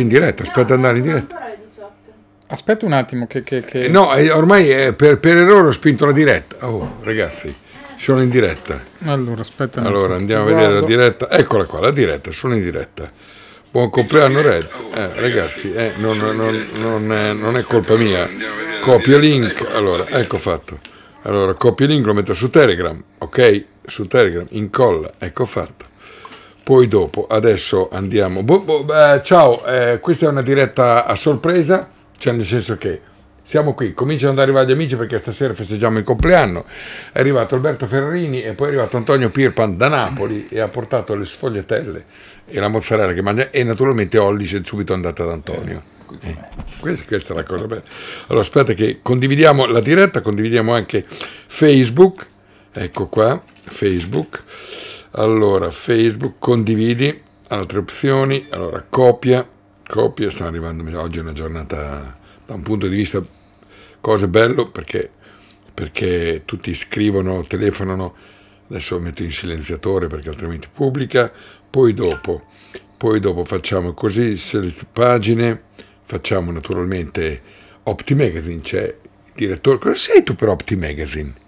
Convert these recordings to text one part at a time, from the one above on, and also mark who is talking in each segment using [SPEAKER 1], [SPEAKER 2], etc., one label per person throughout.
[SPEAKER 1] In diretta, aspetta no, andare in diretta.
[SPEAKER 2] Aspetta un attimo che... che, che... Eh, no, eh,
[SPEAKER 1] ormai è eh, per, per, errore ho spinto la diretta. Oh, ragazzi, sono in diretta. Allora, aspetta un Allora, andiamo a vedere guardo. la diretta. Eccola qua, la diretta, sono in diretta. Buon compleanno Red. Eh, ragazzi, non, non, non, è, non, è colpa mia. Copio link. Allora, ecco fatto. Allora, copio link, lo metto su Telegram, ok? Su Telegram, incolla, ecco fatto poi dopo. Adesso andiamo. Bo, bo, beh, ciao, eh, questa è una diretta a sorpresa, cioè nel senso che siamo qui, cominciano ad arrivare gli amici perché stasera festeggiamo il compleanno. È arrivato Alberto Ferrini e poi è arrivato Antonio Pirpan da Napoli e ha portato le sfogliatelle e la mozzarella che mangia e naturalmente Ollis è subito andata ad Antonio. Eh, eh questa, è la cosa bella. Allora aspetta che condividiamo la diretta, condividiamo anche Facebook, ecco qua, Facebook allora, Facebook, condividi, altre opzioni, allora copia, copia, stanno arrivando, oggi è una giornata da un punto di vista cose bello perché, perché tutti scrivono, telefonano, adesso metto in silenziatore perché altrimenti pubblica, poi dopo, poi dopo facciamo così, pagine, facciamo naturalmente Opti Magazine, c'è cioè direttore, cosa sei tu per Opti Magazine?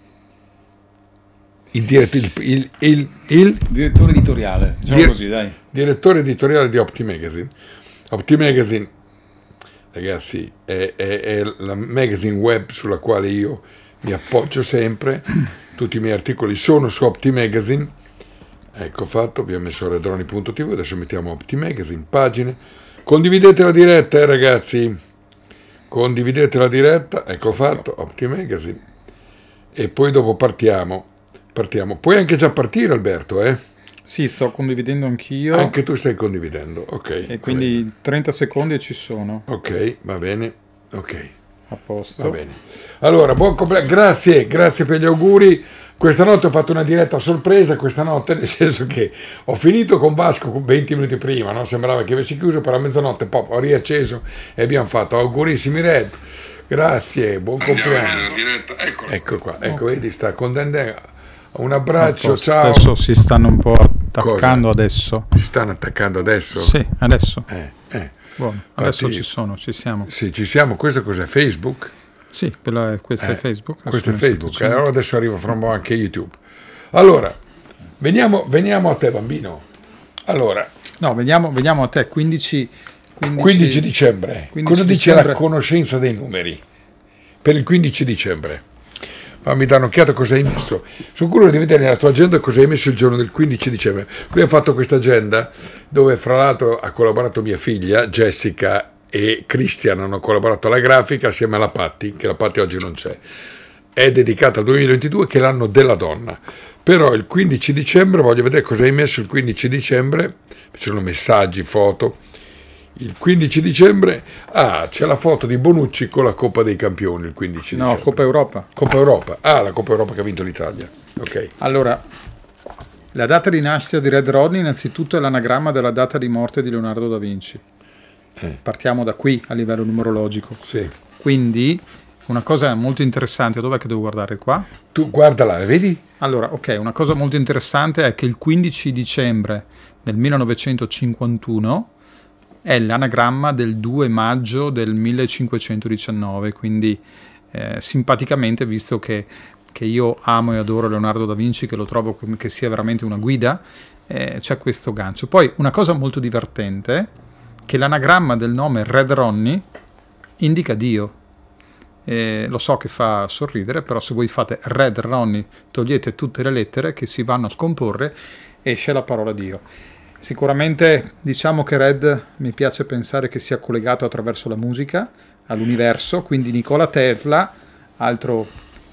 [SPEAKER 1] il, diretto, il, il, il direttore editoriale, diciamo dire, così, dai. Direttore editoriale di Opti Magazine. Opti Magazine, ragazzi, è, è, è la magazine web sulla quale io mi appoggio sempre. Tutti i miei articoli sono su Opti Magazine. Ecco fatto, abbiamo messo redroni.tv, adesso mettiamo Opti Magazine, pagine. Condividete la diretta, eh, ragazzi. Condividete la diretta, ecco fatto, Opti Magazine. E poi dopo partiamo Partiamo. Puoi anche già partire Alberto, eh? Sì, sto condividendo anch'io. Anche tu stai condividendo, ok. E quindi 30 secondi ci sono. Ok, va bene, ok. A posto. Va bene. Allora, buon compleanno, grazie, grazie per gli auguri. Questa notte ho fatto una diretta sorpresa, questa notte, nel senso che ho finito con Vasco 20 minuti prima, no? sembrava che avessi chiuso, però a mezzanotte pop, ho riacceso e abbiamo fatto augurissimi Red. Grazie, buon compleanno. Ecco qua, ecco, okay. vedi, sta contendendo un abbraccio, posto, ecco, ciao. Adesso
[SPEAKER 2] si stanno un po' attaccando Cosa? adesso. Si stanno
[SPEAKER 1] attaccando adesso? Sì, adesso. Eh, eh.
[SPEAKER 2] Buono, adesso ci
[SPEAKER 1] sono, ci siamo. Sì, ci siamo. Questo cos'è? Facebook? Sì, la, questo eh, è Facebook. Questo è Facebook. Eh, allora adesso arriva fra un po' anche YouTube. Allora, veniamo, veniamo, a te bambino. Allora. No, veniamo, veniamo a te. 15, 15, 15 dicembre. 15 Cosa dicembre? dice la conoscenza dei numeri per il 15 dicembre? mi dà un'occhiata cosa hai messo. Sono curioso di vedere nella tua agenda cosa hai messo il giorno del 15 dicembre. Lui ha fatto questa agenda dove fra l'altro ha collaborato mia figlia Jessica e Cristian hanno collaborato alla grafica assieme alla Patti, che la Patti oggi non c'è. È dedicata al 2022 che è l'anno della donna. Però il 15 dicembre voglio vedere cosa hai messo il 15 dicembre, ci sono messaggi, foto il 15 dicembre ah, c'è la foto di Bonucci con la Coppa dei Campioni il 15 dicembre. No, Coppa Europa. Coppa Europa. Ah, la Coppa Europa che ha vinto l'Italia. Ok.
[SPEAKER 2] Allora, la data di nascita di Red Rodney innanzitutto è l'anagramma della data di morte di Leonardo da Vinci. Eh. Partiamo da qui a livello numerologico. Sì. Quindi una cosa molto interessante, dov'è che devo guardare qua? Tu guardala, vedi? Allora, ok, una cosa molto interessante è che il 15 dicembre del 1951 è l'anagramma del 2 maggio del 1519, quindi eh, simpaticamente, visto che, che, io amo e adoro Leonardo da Vinci, che lo trovo che sia veramente una guida, eh, c'è questo gancio. Poi una cosa molto divertente, che l'anagramma del nome Red Ronnie indica Dio. Eh, lo so che fa sorridere, però se voi fate Red Ronnie, togliete tutte le lettere che si vanno a scomporre, esce la parola Dio. Sicuramente diciamo che Red mi piace pensare che sia collegato attraverso la musica all'universo, quindi Nikola Tesla, altro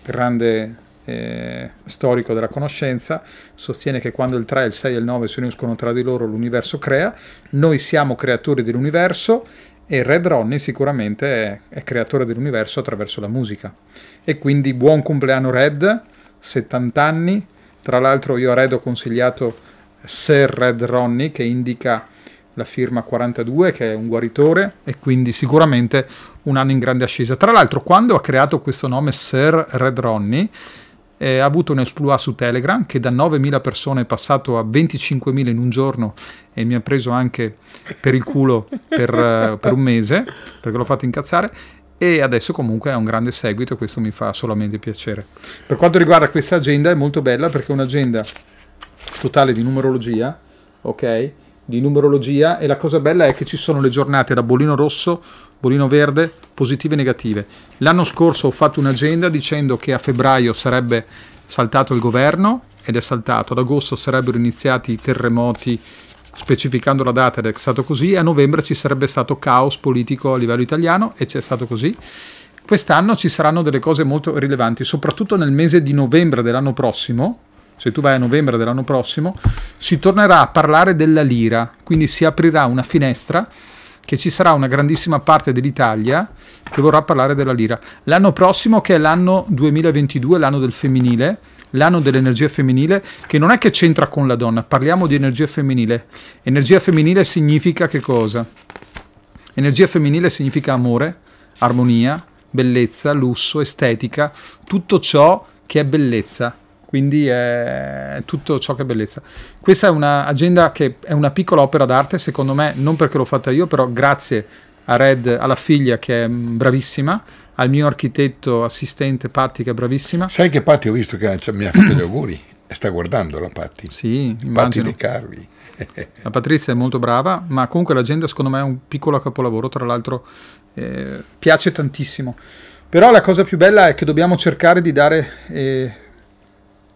[SPEAKER 2] grande eh, storico della conoscenza, sostiene che quando il 3, il 6 e il 9 si uniscono tra di loro l'universo crea, noi siamo creatori dell'universo e Red Ronnie sicuramente è, è creatore dell'universo attraverso la musica. E quindi buon compleanno Red, 70 anni, tra l'altro io a Red ho consigliato Sir Red Ronnie che indica la firma 42 che è un guaritore e quindi sicuramente un anno in grande ascesa. Tra l'altro quando ha creato questo nome Sir Red Ronnie eh, ha avuto un esploit su Telegram che da 9.000 persone è passato a 25.000 in un giorno e mi ha preso anche per il culo per, eh, per un mese perché l'ho fatto incazzare e adesso comunque ha un grande seguito e questo mi fa solamente piacere. Per quanto riguarda questa agenda è molto bella perché è un'agenda totale di numerologia, ok? Di numerologia e la cosa bella è che ci sono le giornate da bolino rosso, bolino verde, positive e negative. L'anno scorso ho fatto un'agenda dicendo che a febbraio sarebbe saltato il governo ed è saltato, ad agosto sarebbero iniziati i terremoti specificando la data ed è stato così, a novembre ci sarebbe stato caos politico a livello italiano e c'è stato così. Quest'anno ci saranno delle cose molto rilevanti, soprattutto nel mese di novembre dell'anno prossimo, se tu vai a novembre dell'anno prossimo, si tornerà a parlare della lira, quindi si aprirà una finestra che ci sarà una grandissima parte dell'Italia che vorrà parlare della lira. L'anno prossimo, che è l'anno 2022, l'anno del femminile, l'anno dell'energia femminile, che non è che c'entra con la donna, parliamo di energia femminile. Energia femminile significa che cosa? Energia femminile significa amore, armonia, bellezza, lusso, estetica, tutto ciò che è bellezza. Quindi è tutto ciò che è bellezza. Questa è un'agenda che è una piccola opera d'arte, secondo me, non perché l'ho fatta io, però grazie a Red, alla figlia che è mm, bravissima, al mio architetto assistente Patti
[SPEAKER 1] che è bravissima. Sai che Patti ho visto che mi ha fatto gli auguri, sta guardando la Patti. Sì, Patti De Carli.
[SPEAKER 2] la Patrizia è molto brava, ma comunque l'agenda secondo me è un piccolo capolavoro, tra l'altro eh, piace tantissimo. Però la cosa più bella è che dobbiamo cercare di dare eh,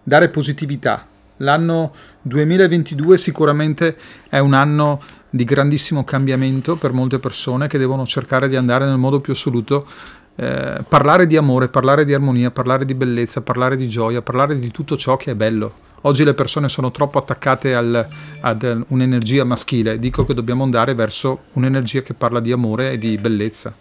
[SPEAKER 2] dare positività. L'anno 2022 sicuramente è un anno di grandissimo cambiamento per molte persone che devono cercare di andare nel modo più assoluto. Eh, parlare di amore, parlare di armonia, parlare di bellezza, parlare di gioia, parlare di tutto ciò che è bello. Oggi le persone sono troppo attaccate al, ad un'energia maschile, dico che dobbiamo andare verso un'energia che parla di
[SPEAKER 1] amore e di bellezza.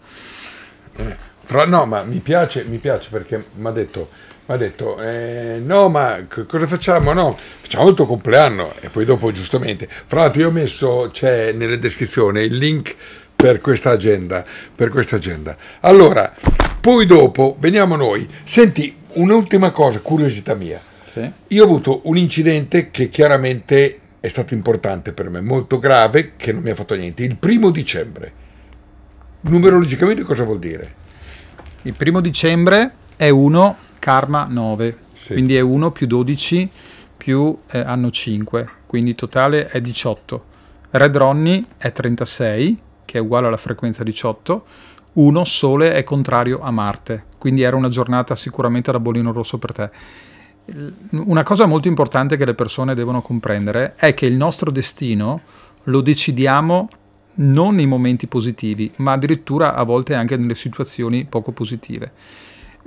[SPEAKER 1] Eh, fra, no, ma mi piace, mi piace perché mi ha detto mi ha detto eh, no ma cosa facciamo no facciamo il tuo compleanno e poi dopo giustamente fra l'altro io ho messo c'è nella descrizione il link per questa agenda per questa agenda allora poi dopo veniamo noi senti un'ultima cosa curiosità mia sì. io ho avuto un incidente che chiaramente è stato importante per me molto grave che non mi ha fatto niente il primo dicembre numerologicamente cosa vuol dire il primo dicembre è uno
[SPEAKER 2] karma 9, sì. quindi è 1 più 12 più eh, hanno 5, quindi totale è 18. Red Ronnie è 36, che è uguale alla frequenza 18, 1 Sole è contrario a Marte, quindi era una giornata sicuramente da bolino rosso per te. Una cosa molto importante che le persone devono comprendere è che il nostro destino lo decidiamo non nei momenti positivi, ma addirittura a volte anche nelle situazioni poco positive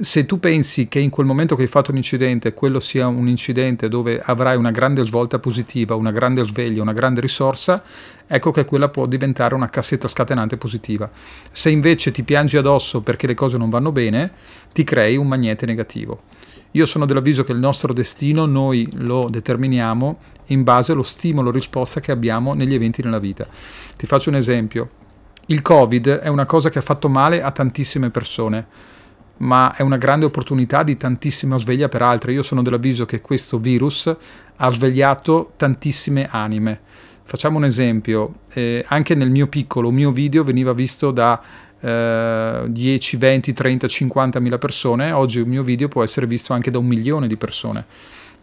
[SPEAKER 2] se tu pensi che in quel momento che hai fatto un incidente, quello sia un incidente dove avrai una grande svolta positiva, una grande sveglia, una grande risorsa, ecco che quella può diventare una cassetta scatenante positiva. Se invece ti piangi addosso perché le cose non vanno bene, ti crei un magnete negativo. Io sono dell'avviso che il nostro destino noi lo determiniamo in base allo stimolo-risposta che abbiamo negli eventi nella vita. Ti faccio un esempio. Il Covid è una cosa che ha fatto male a tantissime persone ma è una grande opportunità di tantissima sveglia per altri. Io sono dell'avviso che questo virus ha svegliato tantissime anime. Facciamo un esempio, eh, anche nel mio piccolo, un mio video veniva visto da eh, 10, 20, 30, 50 mila persone, oggi un mio video può essere visto anche da un milione di persone,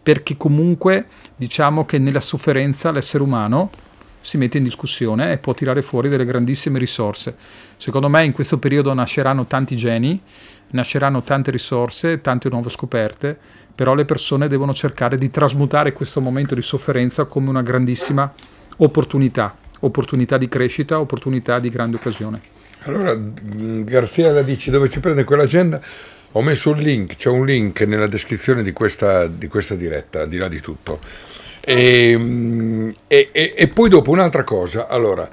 [SPEAKER 2] perché comunque diciamo che nella sofferenza l'essere umano si mette in discussione e può tirare fuori delle grandissime risorse. Secondo me in questo periodo nasceranno tanti geni, nasceranno tante risorse, tante nuove scoperte, però le persone devono cercare di trasmutare questo momento di sofferenza come una grandissima opportunità, opportunità di crescita, opportunità di grande occasione.
[SPEAKER 1] Allora mm, Garzia la dici dove ci prende quell'agenda? Ho messo un link, c'è un link nella descrizione di questa, di questa diretta, al di là di tutto. Ehm, e, e, e poi dopo un'altra cosa, allora,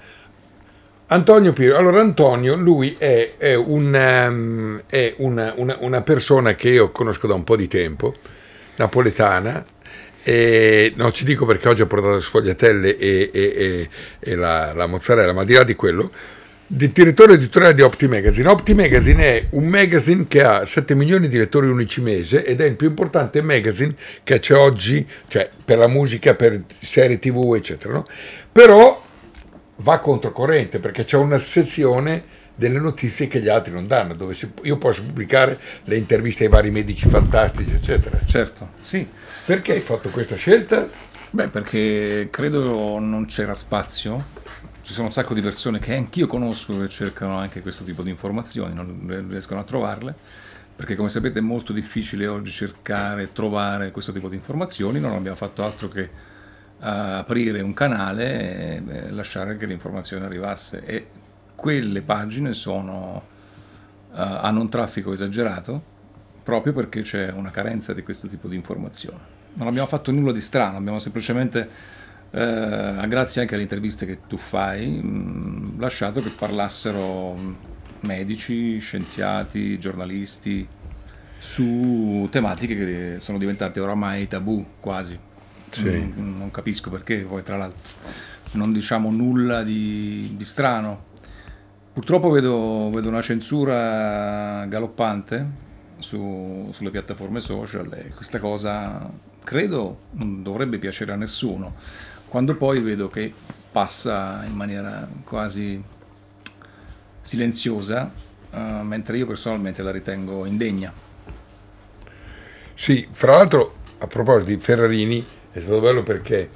[SPEAKER 1] Antonio Piero, allora Antonio lui è, è, un, ehm, è una, una, una, persona che io conosco da un po' di tempo, napoletana, e, non ci dico perché oggi ho portato le sfogliatelle e, e la, la mozzarella, ma al di là di quello, del direttore editoriale di Opti Magazine. Opti Magazine è un magazine che ha 7 milioni di lettori unici mese ed è il più importante magazine che c'è oggi, cioè per la musica, per serie tv, eccetera. No? Però va controcorrente perché c'è una sezione delle notizie che gli altri non danno, dove si, io posso pubblicare le interviste ai vari medici
[SPEAKER 3] fantastici, eccetera. Certo, sì. Perché hai fatto questa scelta? Beh, perché credo non c'era spazio ci sono un sacco di persone che anch'io conosco che cercano anche questo tipo di informazioni, non riescono a trovarle, perché come sapete è molto difficile oggi cercare, trovare questo tipo di informazioni, non abbiamo fatto altro che eh, aprire un canale e lasciare che l'informazione arrivasse e quelle pagine sono, eh, hanno un traffico esagerato proprio perché c'è una carenza di questo tipo di informazione. Non abbiamo fatto nulla di strano, abbiamo semplicemente eh, grazie anche alle interviste che tu fai, mh, mm, lasciato che parlassero medici, scienziati, giornalisti su tematiche che sono diventate oramai tabù quasi. Sì. Non, non, capisco perché, poi tra l'altro non diciamo nulla di, di strano. Purtroppo vedo, vedo, una censura galoppante su, sulle piattaforme social e questa cosa credo non dovrebbe piacere a nessuno quando poi vedo che passa in maniera quasi silenziosa, eh, mentre io personalmente la ritengo indegna. Sì, fra l'altro a proposito di Ferrarini è stato bello perché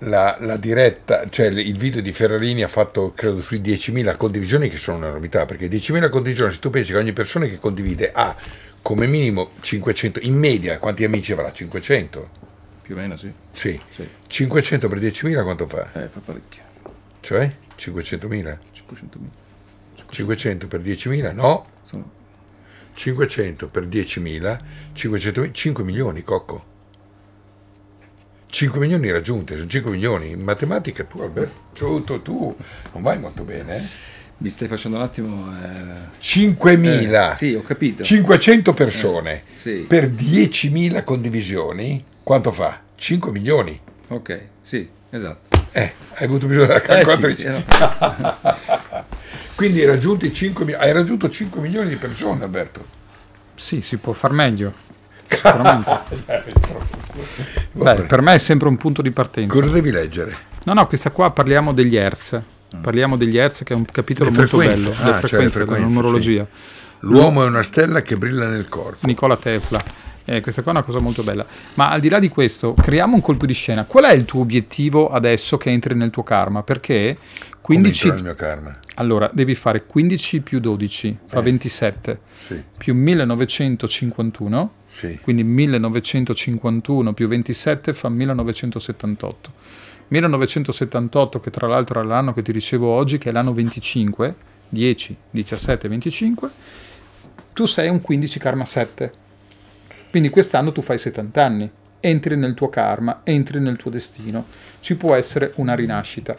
[SPEAKER 1] la, la, diretta, cioè il video di Ferrarini ha fatto credo sui 10.000 condivisioni che sono una novità, perché 10.000 condivisioni, se tu pensi che ogni persona che condivide ha come minimo 500, in media quanti amici avrà? 500? Più o meno, sì. Sì. sì. 500 per 10.000 quanto fa? Eh, fa parecchio. Cioè? 500.000? 500.000. 500 per 10.000? No. Sono... 500 per 10.000, 500, 5 milioni, cocco. 5 milioni raggiunte, sono 5 milioni. In matematica tu, Alberto, tu non vai molto bene. Eh? Mi stai facendo un attimo... Eh... 5.000. Eh, sì,
[SPEAKER 3] ho capito. 500
[SPEAKER 1] persone eh, sì. per 10.000 condivisioni quanto fa? 5 milioni. Ok, sì, esatto. Eh, hai avuto bisogno della calcolatrice. Eh, sì, sì, no. Quindi hai raggiunto, 5, hai raggiunto 5 milioni di persone, Alberto. Sì, si può far meglio. Sicuramente. Beh, per me è sempre un punto di partenza. Cosa devi
[SPEAKER 2] leggere? No, no, questa qua parliamo degli Hertz. Mm. Parliamo degli Hertz, che è un capitolo le molto bello. Ah, le frequenze, cioè le frequenze, della numerologia. Sì. L'uomo è una stella che brilla nel corpo. Nicola Tesla. Eh, questa qua è una cosa molto bella. Ma al di là di questo, creiamo un colpo di scena. Qual è il tuo obiettivo adesso che entri nel tuo karma? Perché 15... Come nel mio karma? Allora, devi fare 15 più 12, fa eh. 27, sì. più 1951, sì. quindi 1951 più 27 fa 1978. 1978 che tra l'altro è l'anno che ti ricevo oggi, che è l'anno 25, 10, 17, 25, tu sei un 15 karma 7 quindi quest'anno tu fai 70 anni, entri nel tuo karma, entri nel tuo destino, ci può essere una rinascita.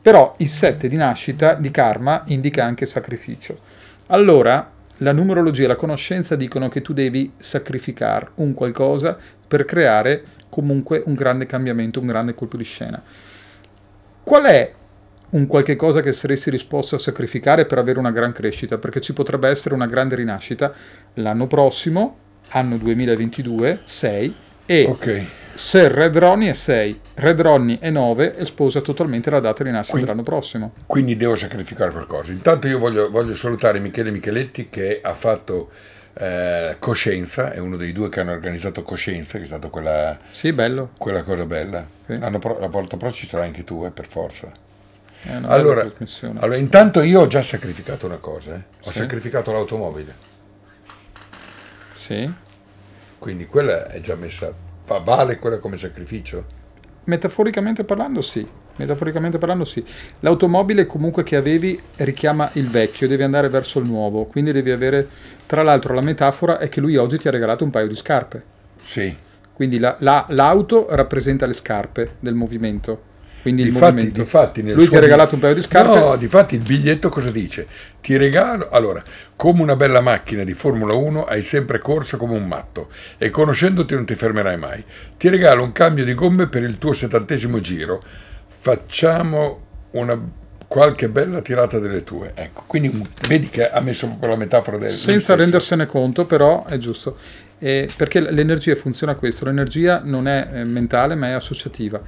[SPEAKER 2] Però il 7 di nascita, di karma, indica anche sacrificio. Allora, la numerologia e la conoscenza dicono che tu devi sacrificare un qualcosa per creare comunque un grande cambiamento, un grande colpo di scena. Qual è un qualche cosa che saresti disposto a sacrificare per avere una gran crescita? Perché ci potrebbe essere una grande rinascita l'anno prossimo, anno 2022 6 e okay. Sir Red Ronnie è 6, Red Ronnie è
[SPEAKER 1] 9 e sposa totalmente la data di nascita dell'anno prossimo. Quindi devo sacrificare qualcosa. Intanto io voglio, voglio salutare Michele Micheletti che ha fatto eh, Coscienza, è uno dei due che hanno organizzato Coscienza, che è stata quella, sì, quella cosa bella. Sì. Pro, la volta pro ci sarai anche tu, eh, per forza. Eh, allora, allora, intanto io ho già sacrificato una cosa, eh. ho sì. sacrificato l'automobile. Sì. Quindi quella è già messa, vale quella come sacrificio?
[SPEAKER 2] Metaforicamente parlando sì, metaforicamente parlando sì. L'automobile comunque che avevi richiama il vecchio, devi andare verso il nuovo, quindi devi avere, tra l'altro la metafora è che lui oggi ti ha regalato un paio di scarpe. Sì. Quindi la, la, l'auto rappresenta le scarpe del movimento
[SPEAKER 1] quindi difatti, difatti Lui suo... ti ha regalato un paio di scarpe? No, difatti il biglietto cosa dice? Ti regalo... Allora, come una bella macchina di Formula 1 hai sempre corso come un matto e conoscendoti non ti fermerai mai. Ti regalo un cambio di gomme per il tuo settantesimo giro. Facciamo una qualche bella tirata delle tue. Ecco, quindi vedi che ha messo proprio la metafora del... Senza
[SPEAKER 2] rendersene conto, però è giusto. Eh, perché l'energia funziona questo, l'energia non è eh, mentale ma è associativa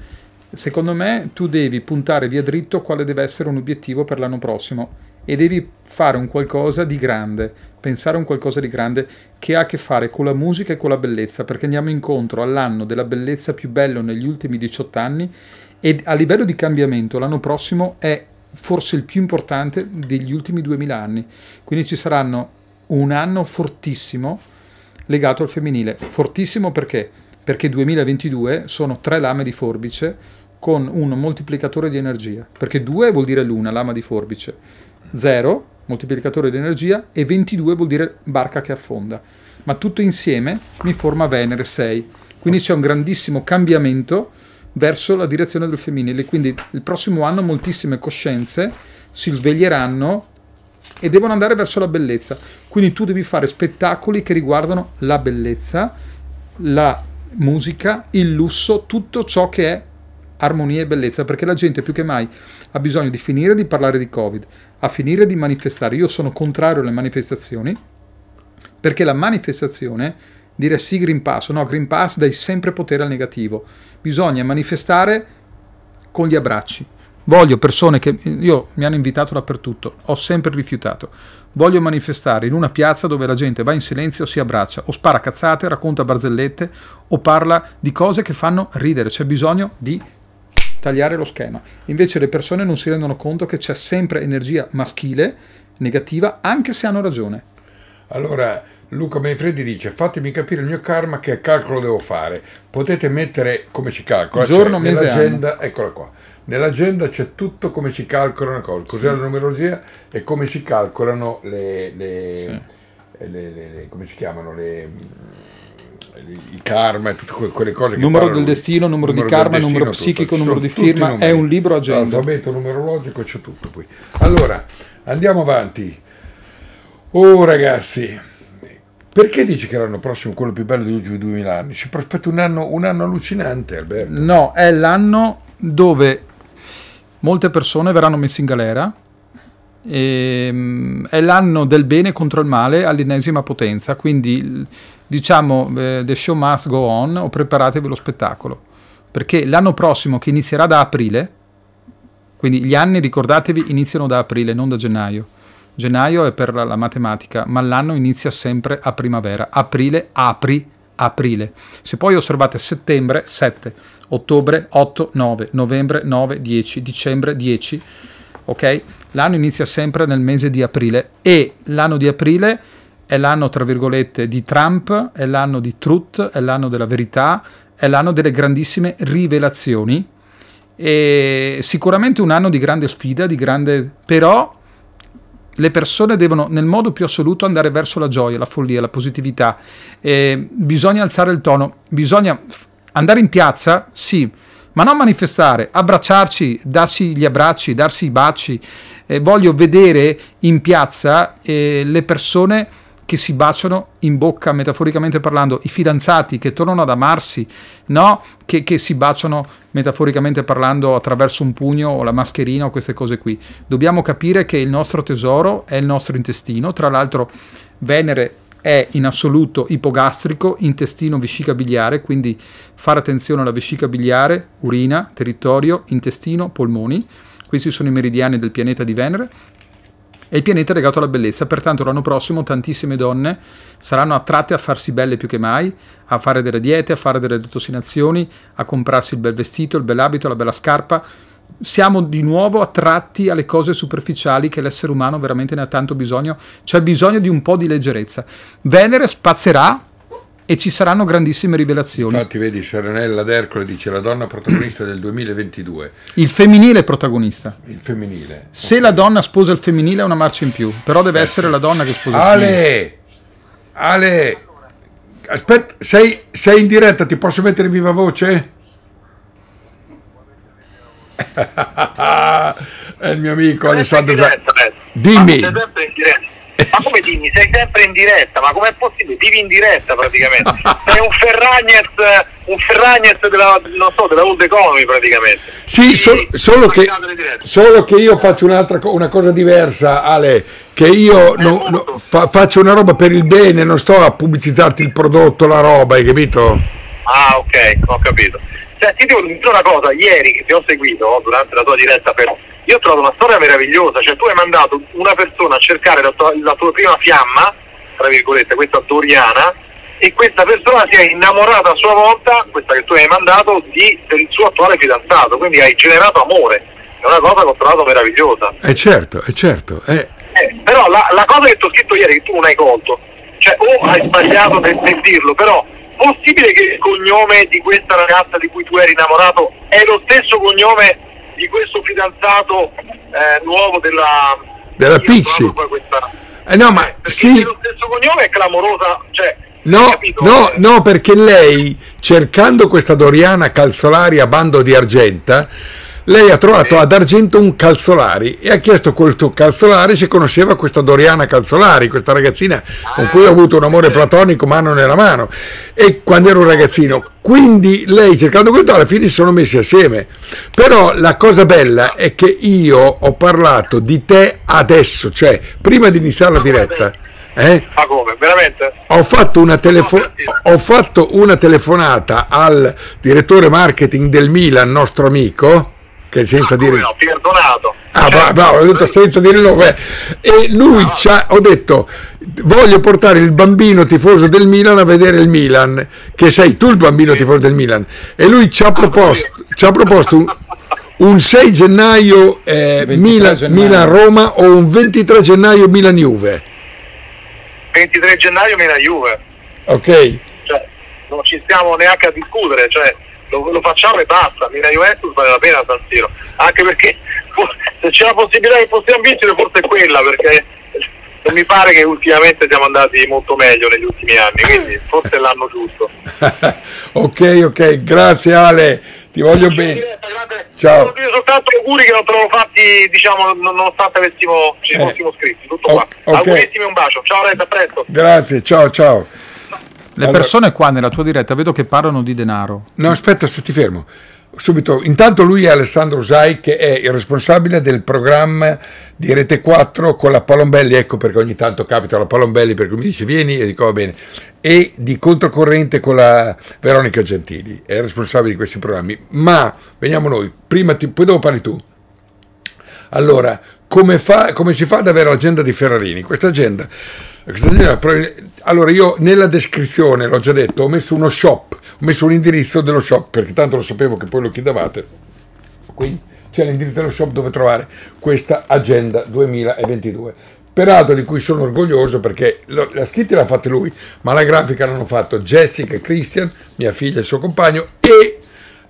[SPEAKER 2] Secondo me tu devi puntare via dritto quale deve essere un obiettivo per l'anno prossimo e devi fare un qualcosa di grande, pensare a un qualcosa di grande che ha a che fare con la musica e con la bellezza, perché andiamo incontro all'anno della bellezza più bello negli ultimi 18 anni e a livello di cambiamento l'anno prossimo è forse il più importante degli ultimi 2000 anni. Quindi ci saranno un anno fortissimo legato al femminile. Fortissimo perché? Perché 2022 sono tre lame di forbice con un moltiplicatore di energia, perché 2 vuol dire luna, lama di forbice, 0 moltiplicatore di energia e 22 vuol dire barca che affonda. Ma tutto insieme mi forma Venere 6. Quindi c'è un grandissimo cambiamento verso la direzione del femminile. Quindi il prossimo anno moltissime coscienze si sveglieranno e devono andare verso la bellezza. Quindi tu devi fare spettacoli che riguardano la bellezza, la musica, il lusso, tutto ciò che è armonia e bellezza, perché la gente più che mai ha bisogno di finire di parlare di Covid, a finire di manifestare. Io sono contrario alle manifestazioni, perché la manifestazione, dire sì Green Pass, o no Green Pass dai sempre potere al negativo, bisogna manifestare con gli abbracci. Voglio persone che io mi hanno invitato dappertutto, ho sempre rifiutato. Voglio manifestare in una piazza dove la gente va in silenzio, si abbraccia, o spara cazzate, racconta barzellette, o parla di cose che fanno ridere. C'è bisogno di tagliare lo schema. Invece le persone non si rendono conto che c'è sempre energia maschile
[SPEAKER 1] negativa, anche se hanno ragione. Allora, Luca Benfredi dice fatemi capire il mio karma che calcolo devo fare. Potete mettere come si calcola. Eh, Giorno, cioè, mese, agenda. eccola qua. Nell'agenda c'è tutto come si calcola una cosa, cos'è sì. la numerologia e come si calcolano le, le, sì. le, le come si chiamano le il karma e tutte quelle cose. Numero del destino, numero, numero di karma, destino, numero psichico, numero di firma, è un libro agenda. L'alfabeto numerologico c'è tutto qui. Allora, andiamo avanti. Oh ragazzi, perché dici che l'anno prossimo è quello più bello degli ultimi 2000 anni? Ci prospetta un anno, un anno allucinante, Alberto. No, è l'anno dove
[SPEAKER 2] molte persone verranno messe in galera. E, ehm, è l'anno del bene contro il male all'ennesima potenza, quindi diciamo eh, The Show Must Go On o preparatevi lo spettacolo, perché l'anno prossimo che inizierà da aprile, quindi gli anni ricordatevi iniziano da aprile, non da gennaio. Gennaio è per la, la matematica, ma l'anno inizia sempre a primavera. Aprile apri aprile. Se poi osservate settembre 7, ottobre 8, 9, novembre 9, 10, dicembre 10, ok? L'anno inizia sempre nel mese di aprile e l'anno di aprile è l'anno, tra virgolette, di Trump, è l'anno di Truth, è l'anno della verità, è l'anno delle grandissime rivelazioni. E sicuramente un anno di grande sfida, di grande... però le persone devono nel modo più assoluto andare verso la gioia, la follia, la positività. E bisogna alzare il tono, bisogna andare in piazza, sì, ma non manifestare, abbracciarci, darsi gli abbracci, darsi i baci. Eh, voglio vedere in piazza eh, le persone che si baciano in bocca, metaforicamente parlando, i fidanzati che tornano ad amarsi, no? che, che si baciano, metaforicamente parlando, attraverso un pugno o la mascherina o queste cose qui. Dobbiamo capire che il nostro tesoro è il nostro intestino, tra l'altro Venere è in assoluto ipogastrico, intestino, vescica biliare, quindi fare attenzione alla vescica biliare, urina, territorio, intestino, polmoni. Questi sono i meridiani del pianeta di Venere è il pianeta legato alla bellezza, pertanto l'anno prossimo tantissime donne saranno attratte a farsi belle più che mai, a fare delle diete, a fare delle detossinazioni, a comprarsi il bel vestito, il bel abito, la bella scarpa. Siamo di nuovo attratti alle cose superficiali che l'essere umano veramente ne ha tanto bisogno, c'è bisogno di un po' di leggerezza. Venere spazzerà e ci saranno grandissime rivelazioni. Infatti, vedi, Serenella d'Ercole dice la donna protagonista del 2022. Il femminile protagonista. Il femminile. Se okay. la donna sposa il femminile è una marcia in più, però deve Aspetta. Eh. essere la donna che sposa Ale! il femminile. Ale! Ale! Aspetta,
[SPEAKER 1] sei, sei in diretta, ti posso mettere viva voce? è il mio amico Alessandro. Dimmi.
[SPEAKER 4] Ma come dimmi? Sei sempre in diretta, ma com'è possibile? Vivi in diretta praticamente. Sei un Ferragnez, un Ferragnez della, non so, della World Economy praticamente. Sì, so, solo, che,
[SPEAKER 1] solo, che, io faccio un'altra una cosa diversa, Ale, che io eh, no, no, fa, faccio una roba per il bene, non sto a pubblicizzarti il prodotto, la roba, hai capito?
[SPEAKER 4] Ah, ok, ho capito. Cioè, ti devo dire una cosa, ieri che ti ho seguito durante la tua diretta, però, io ho trovato una storia meravigliosa, cioè tu hai mandato una persona a cercare la tua, la tua prima fiamma, tra virgolette, questa doriana, e questa persona si è innamorata a sua volta, questa che tu hai mandato, di, del suo attuale fidanzato, quindi hai generato amore. È una cosa che ho trovato meravigliosa.
[SPEAKER 1] Eh certo, è certo. Eh.
[SPEAKER 4] Eh, però la, la, cosa che ti ho scritto ieri, che tu non hai colto, cioè o hai sbagliato nel, sentirlo, però possibile che il cognome di questa ragazza di cui tu eri innamorato è lo stesso cognome di questo fidanzato eh, nuovo della,
[SPEAKER 1] della Pixie?
[SPEAKER 4] Eh no, ma eh, sì. lo stesso cognome è clamorosa, cioè, No, no, eh. no,
[SPEAKER 1] perché lei, cercando questa Doriana Calzolari a bando di argenta, lei ha trovato eh. ad Argento un Calzolari e ha chiesto quel tuo Calzolari se conosceva questa Doriana Calzolari, questa ragazzina con cui ho avuto un amore ah. platonico mano nella mano. E quando ero un ragazzino, quindi lei cercando questo alla fine si sono messi assieme. Però la cosa bella è che io ho parlato di te adesso, cioè prima di iniziare la diretta. Eh? Ma come? Veramente? Ho fatto, una telefo- ho fatto una telefonata al direttore marketing del Milan, nostro amico, che senza ah, dire... No,
[SPEAKER 4] Pierdonato.
[SPEAKER 1] Ah, bravo, bravo, senza dire nome. E lui ah. ci ha, ho detto, voglio portare il bambino tifoso del Milan a vedere il Milan, che sei tu il bambino sì. tifoso del Milan. E lui ci ha ah, proposto, ci ha proposto un, un 6 gennaio, eh, Milan, gennaio. Milan, roma o un 23 gennaio Milan-Juve?
[SPEAKER 4] 23 gennaio Milan-Juve. Ok. Cioè, non ci stiamo neanche a discutere, cioè lo, lo, facciamo e basta. Mina Juventus vale la pena San Siro, anche perché se c'è la possibilità che possiamo vincere, forse è quella, perché non mi pare che ultimamente siamo andati molto meglio negli ultimi anni, quindi forse è l'anno giusto.
[SPEAKER 1] ok, ok, grazie Ale. Ti voglio Ci bene. Diretta, Ciao.
[SPEAKER 4] Voglio soltanto auguri che non te fatti, diciamo, nonostante avessimo, ci eh. fossimo scritti. Tutto o- qua. Okay. Augurissimi un bacio. Ciao Red, a presto.
[SPEAKER 1] Grazie, ciao ciao. Le persone qua nella tua diretta vedo che parlano di denaro. No, aspetta, ti fermo. Subito, intanto lui è Alessandro Usai che è il responsabile del programma di Rete 4 con la Palombelli, ecco perché ogni tanto capita la Palombelli perché mi dice vieni e dico va bene, e di Controcorrente con la Veronica Gentili, è responsabile di questi programmi. Ma veniamo noi, prima ti, poi dopo parli tu. Allora, come, fa, come si fa ad avere l'agenda di Ferrarini? Questa agenda allora io nella descrizione, l'ho già detto, ho messo uno shop, ho messo un indirizzo dello shop, perché tanto lo sapevo che poi lo chiedevate. Qui c'è l'indirizzo dello shop dove trovare questa agenda 2022. Peraltro di cui sono orgoglioso perché la scritta l'ha fatta lui, ma la grafica l'hanno fatto Jessica e Christian, mia figlia e il suo compagno, e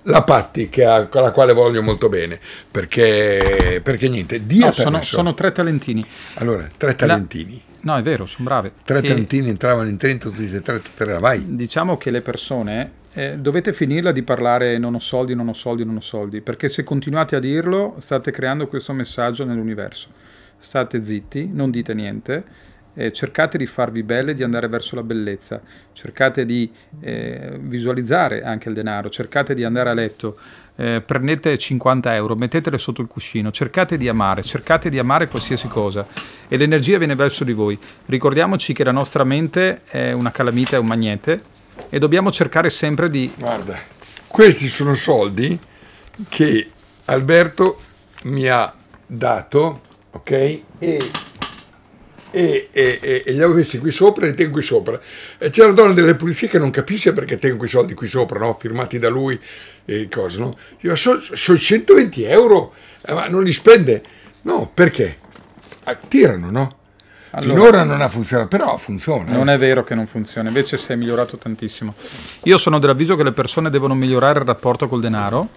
[SPEAKER 1] la Patti, con la quale voglio molto bene, perché, perché niente, dia no, sono, sono, tre talentini. Allora, tre talentini.
[SPEAKER 2] La No, è vero, sono brave. Tre trentini entravano in Trento, tu dici tre, tre, vai. Diciamo che le persone eh, dovete finirla di parlare non ho soldi, non ho soldi, non ho soldi, perché se continuate a dirlo state creando questo messaggio nell'universo. State zitti, non dite niente, eh, cercate di farvi belle, di andare verso la bellezza, cercate di eh, visualizzare anche il denaro, cercate di andare a letto eh, prendete 50 euro, mettetele sotto il cuscino, cercate di amare, cercate di amare qualsiasi cosa e l'energia viene verso di voi. Ricordiamoci che la nostra mente è una calamita, è un magnete e dobbiamo
[SPEAKER 1] cercare sempre di... Guarda, questi sono soldi che Alberto mi ha dato, ok? E e, e, e, li ho messi qui sopra e li tengo qui sopra. c'è la donna delle pulizie che non capisce perché tengo quei soldi qui sopra, no? firmati da lui eh, cose, no? Io so, so 120 euro, eh, ma non li spende. No, perché? Tirano, no?
[SPEAKER 2] Allora, Finora non ha
[SPEAKER 1] funzionato, però funziona. Non eh. è
[SPEAKER 2] vero che non funziona, invece si è migliorato tantissimo. Io sono dell'avviso che le persone devono migliorare il rapporto col denaro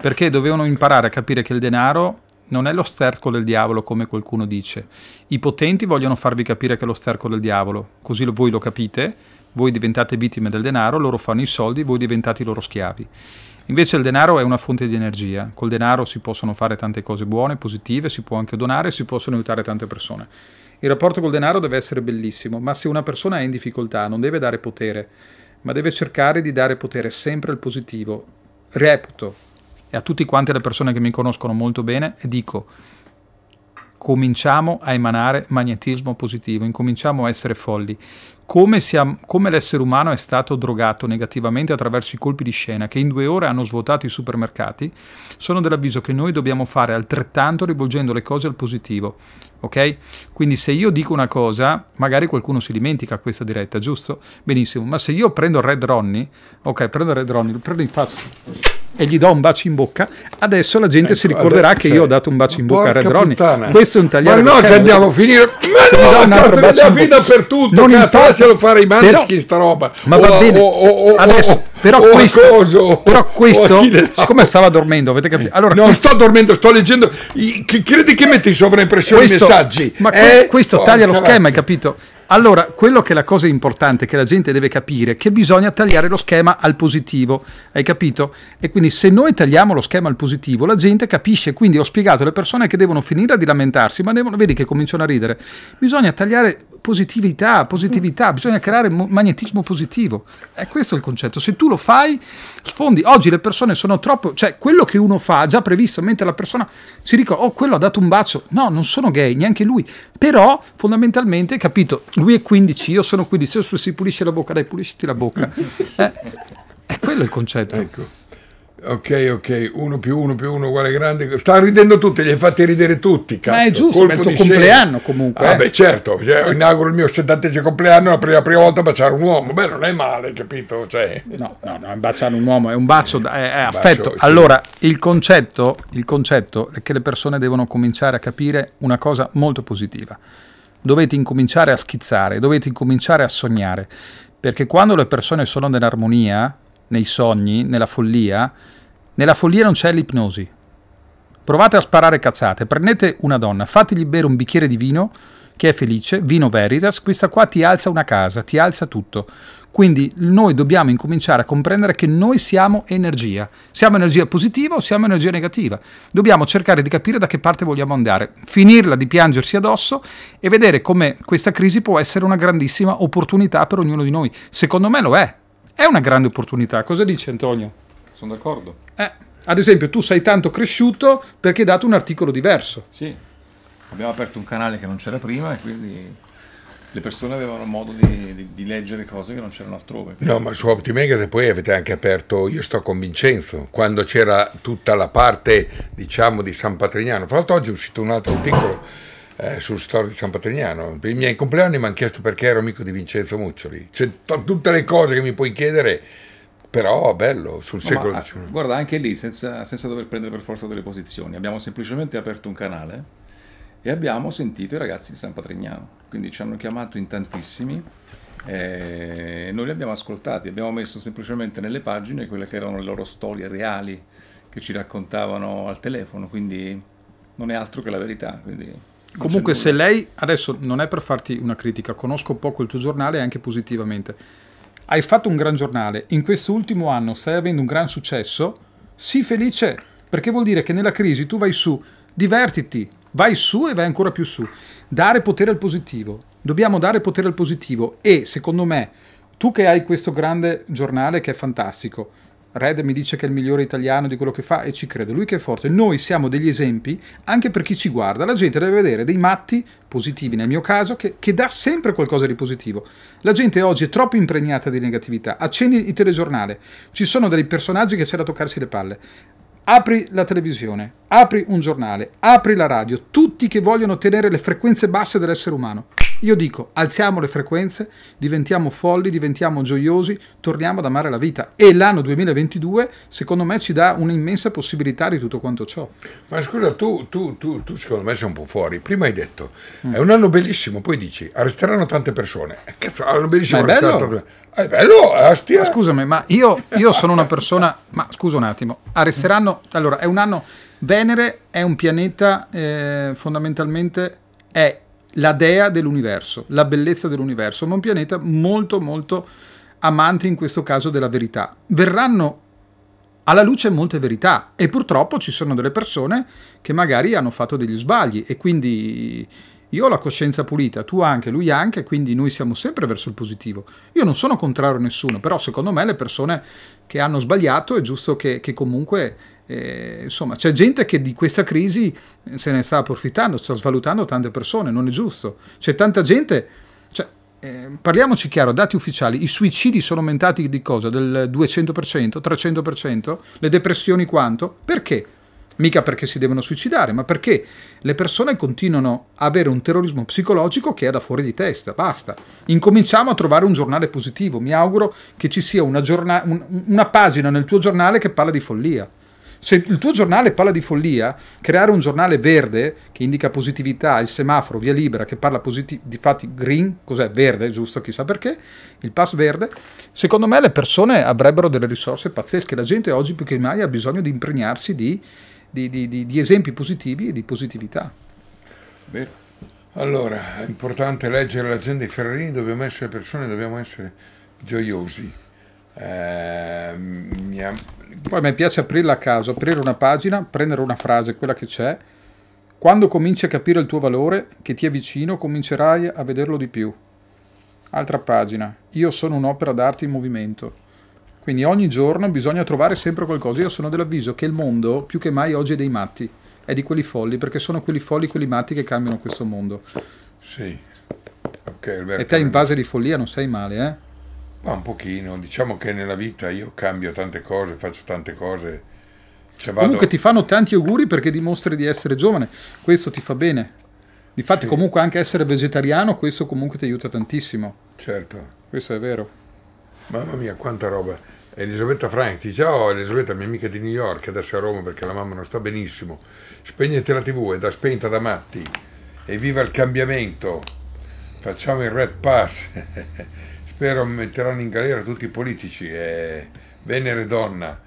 [SPEAKER 2] perché dovevano imparare a capire che il denaro non è lo sterco del diavolo come qualcuno dice. I potenti vogliono farvi capire che è lo sterco del diavolo, così voi lo capite, voi diventate vittime del denaro, loro fanno i soldi, voi diventate i loro schiavi. Invece il denaro è una fonte di energia, col denaro si possono fare tante cose buone, positive, si può anche donare, si possono aiutare tante persone. Il rapporto col denaro deve essere bellissimo, ma se una persona è in difficoltà non deve dare potere, ma deve cercare di dare potere sempre al positivo. Reputo, e a tutti quanti le persone che mi conoscono molto bene, e dico, cominciamo a emanare magnetismo positivo, incominciamo a essere folli, come, siamo, come, l'essere umano è stato drogato negativamente attraverso i colpi di scena che in due ore hanno svuotato i supermercati, sono dell'avviso che noi dobbiamo fare altrettanto rivolgendo le cose al positivo. Ok? Quindi se io dico una cosa, magari qualcuno si dimentica questa diretta, giusto? Benissimo, ma se io prendo Red Ronnie, ok, prendo Red Ronnie, lo prendo in faccia e gli do un bacio in bocca, adesso la gente ecco, si ricorderà adesso, che io ho dato un bacio in bocca a Red Ronnie. Questo è un tagliare. Ma no, che andiamo a finire. Ma no, no un altro bacio in bocca. per tutto, non cazzo, lascialo fare i maneschi sta
[SPEAKER 1] roba. Ma o, va bene. O, o, adesso però questo, coso, però questo siccome stava dormendo, avete capito? Allora, non questo, sto dormendo, sto leggendo. credi che metti sovraimpressione i messaggi? Ma eh? questo taglia lo schema,
[SPEAKER 2] hai capito? Allora, quello che è la cosa importante che la gente deve capire è che bisogna tagliare lo schema al positivo, hai capito? E quindi se noi tagliamo lo schema al positivo, la gente capisce, quindi ho spiegato alle persone che devono finire di lamentarsi, ma devono, vedi che cominciano a ridere. Bisogna tagliare positività, positività, mm. bisogna creare magnetismo positivo. È questo il concetto. Se tu lo fai, sfondi. Oggi le persone sono troppo, cioè quello che uno fa già previsto, mentre la persona si dice "Oh, quello ha dato un bacio". No, non sono gay, neanche lui. Però fondamentalmente, capito, lui è 15, io sono 15, se si pulisce la bocca, dai, pulisciti la bocca. Eh,
[SPEAKER 1] è quello il concetto. Ecco. Ok, ok, 1 più 1 più 1 uguale grande. Sta ridendo tutti, li hai fatti ridere tutti. Cazzo. Ma è giusto, Colpo è il tuo compleanno scena. comunque. Vabbè, ah, eh. certo, cioè, inauguro il mio settantesimo compleanno, la prima, la prima volta baciare un uomo. Beh, non è male, capito? Cioè...
[SPEAKER 2] No, no, no, baciare un uomo è un bacio, è, è affetto. Bacio, sì. Allora, il concetto, il concetto è che le persone devono cominciare a capire una cosa molto positiva. Dovete incominciare a schizzare, dovete incominciare a sognare, perché quando le persone sono nell'armonia, nei sogni, nella follia, nella follia non c'è l'ipnosi. Provate a sparare cazzate, prendete una donna, fategli bere un bicchiere di vino che è felice, vino veritas, questa qua ti alza una casa, ti alza tutto. Quindi noi dobbiamo incominciare a comprendere che noi siamo energia. Siamo energia positiva o siamo energia negativa. Dobbiamo cercare di capire da che parte vogliamo andare, finirla di piangersi addosso e vedere come questa crisi può essere una grandissima opportunità per ognuno di noi. Secondo me lo è, è una grande opportunità. Cosa dice Antonio? Sono d'accordo. Eh, ad esempio, tu sei tanto cresciuto perché hai dato un articolo diverso. Sì,
[SPEAKER 3] abbiamo aperto un canale che non c'era prima e quindi le persone avevano modo di, di, di, leggere cose che non c'erano altrove. No, ma
[SPEAKER 1] su Optimegate poi avete anche aperto Io sto con Vincenzo, quando c'era tutta la parte, diciamo, di San Patrignano. Fra l'altro oggi è uscito un altro articolo eh, su Storia di San Patrignano. Per i miei compleanni mi hanno chiesto perché ero amico di Vincenzo Muccioli. C'è t- tutte le cose che mi puoi chiedere, però bello, sul secolo XIX. Ah, no,
[SPEAKER 3] guarda, anche lì, senza, senza dover prendere per forza delle posizioni, abbiamo semplicemente aperto un canale e abbiamo sentito i ragazzi di San Patrignano. Quindi ci hanno chiamato in tantissimi. E eh, noi li abbiamo ascoltati, abbiamo messo semplicemente nelle pagine quelle che erano le loro storie reali che ci raccontavano al telefono, quindi non è altro che la verità. Quindi
[SPEAKER 2] Comunque se lei, adesso non è per farti una critica, conosco poco il tuo giornale anche positivamente, hai fatto un gran giornale, in quest'ultimo anno stai avendo un gran successo, sii felice, perché vuol dire che nella crisi tu vai su, divertiti, vai su e vai ancora più su. Dare potere al positivo, dobbiamo dare potere al positivo e secondo me tu che hai questo grande giornale che è fantastico, Red mi dice che è il migliore italiano di quello che fa e ci credo, lui che è forte. Noi siamo degli esempi anche per chi ci guarda. La gente deve vedere dei matti positivi, nel mio caso, che, che dà sempre qualcosa di positivo. La gente oggi è troppo impregnata di negatività. Accendi il telegiornale, ci sono dei personaggi che c'è da toccarsi le palle. Apri la televisione, apri un giornale, apri la radio, tutti che vogliono tenere le frequenze basse dell'essere umano. Io dico, alziamo le frequenze, diventiamo folli, diventiamo gioiosi, torniamo ad amare la vita. E l'anno 2022, secondo me, ci dà un'immensa possibilità di tutto quanto ciò.
[SPEAKER 1] Ma scusa, tu, tu, tu, tu secondo me sei un po' fuori. Prima hai detto, mm. è un anno bellissimo, poi dici, arresteranno tante persone. Eh, Cazzo, anno bellissimo, ma è bello. È bello, astia. Ma scusami, ma
[SPEAKER 2] io, io sono una persona... ma scusa un attimo, arresteranno... Allora, è un anno... Venere è un pianeta eh, fondamentalmente... È la dea dell'universo, la bellezza dell'universo, ma un pianeta molto molto amante in questo caso della verità. Verranno alla luce molte verità e purtroppo ci sono delle persone che magari hanno fatto degli sbagli e quindi io ho la coscienza pulita, tu anche, lui anche, quindi noi siamo sempre verso il positivo. Io non sono contrario a nessuno, però secondo me le persone che hanno sbagliato è giusto che, che comunque eh, insomma, c'è gente che di questa crisi se ne sta approfittando, sta svalutando tante persone, non è giusto. C'è tanta gente... Cioè, eh, parliamoci chiaro, dati ufficiali, i suicidi sono aumentati di cosa? Del 200%, 300%? Le depressioni quanto? Perché? Mica perché si devono suicidare, ma perché le persone continuano a avere un terrorismo psicologico che è da fuori di testa, basta. Incominciamo a trovare un giornale positivo, mi auguro che ci sia una, giorna- un- una pagina nel tuo giornale che parla di follia. Se il tuo giornale parla di follia, creare un giornale verde che indica positività, il semaforo, via libera, che parla positi- di fatti green, cos'è? Verde, giusto, chissà perché, il pass verde, secondo me le persone avrebbero delle risorse pazzesche. La gente oggi più che mai ha bisogno di impregnarsi di, di, di, di esempi positivi e di positività.
[SPEAKER 1] Vero. Allora, è importante leggere l'agenda di Ferrarini, dobbiamo essere persone, dobbiamo essere gioiosi. Eh, mia... Poi mi piace aprirla a caso, aprire una pagina, prendere una frase,
[SPEAKER 2] quella che c'è. Quando cominci a capire il tuo valore, che ti è vicino, comincerai a vederlo di più. Altra pagina. Io sono un'opera d'arte in movimento. Quindi ogni giorno bisogna trovare sempre qualcosa. Io sono dell'avviso che il mondo più che mai oggi è dei matti, è di quelli folli, perché sono quelli folli, quelli matti che cambiano questo mondo.
[SPEAKER 1] Sì. Okay, e te in fase di follia non sei male, eh? Ma un pochino, diciamo che nella vita io cambio tante cose, faccio tante cose. Cioè vado... Comunque ti
[SPEAKER 2] fanno tanti auguri perché dimostri di essere giovane, questo ti fa bene. Infatti sì. comunque anche essere vegetariano, questo comunque ti aiuta tantissimo.
[SPEAKER 1] Certo. Questo è vero. Mamma mia, quanta roba. Elisabetta Frank dice, ciao oh, Elisabetta, mia amica di New York, adesso a Roma perché la mamma non sta benissimo. Spegnete la tv, è da spenta da matti. Evviva il cambiamento. Facciamo il Red Pass. spero metteranno in galera tutti i politici, eh, Venere donna.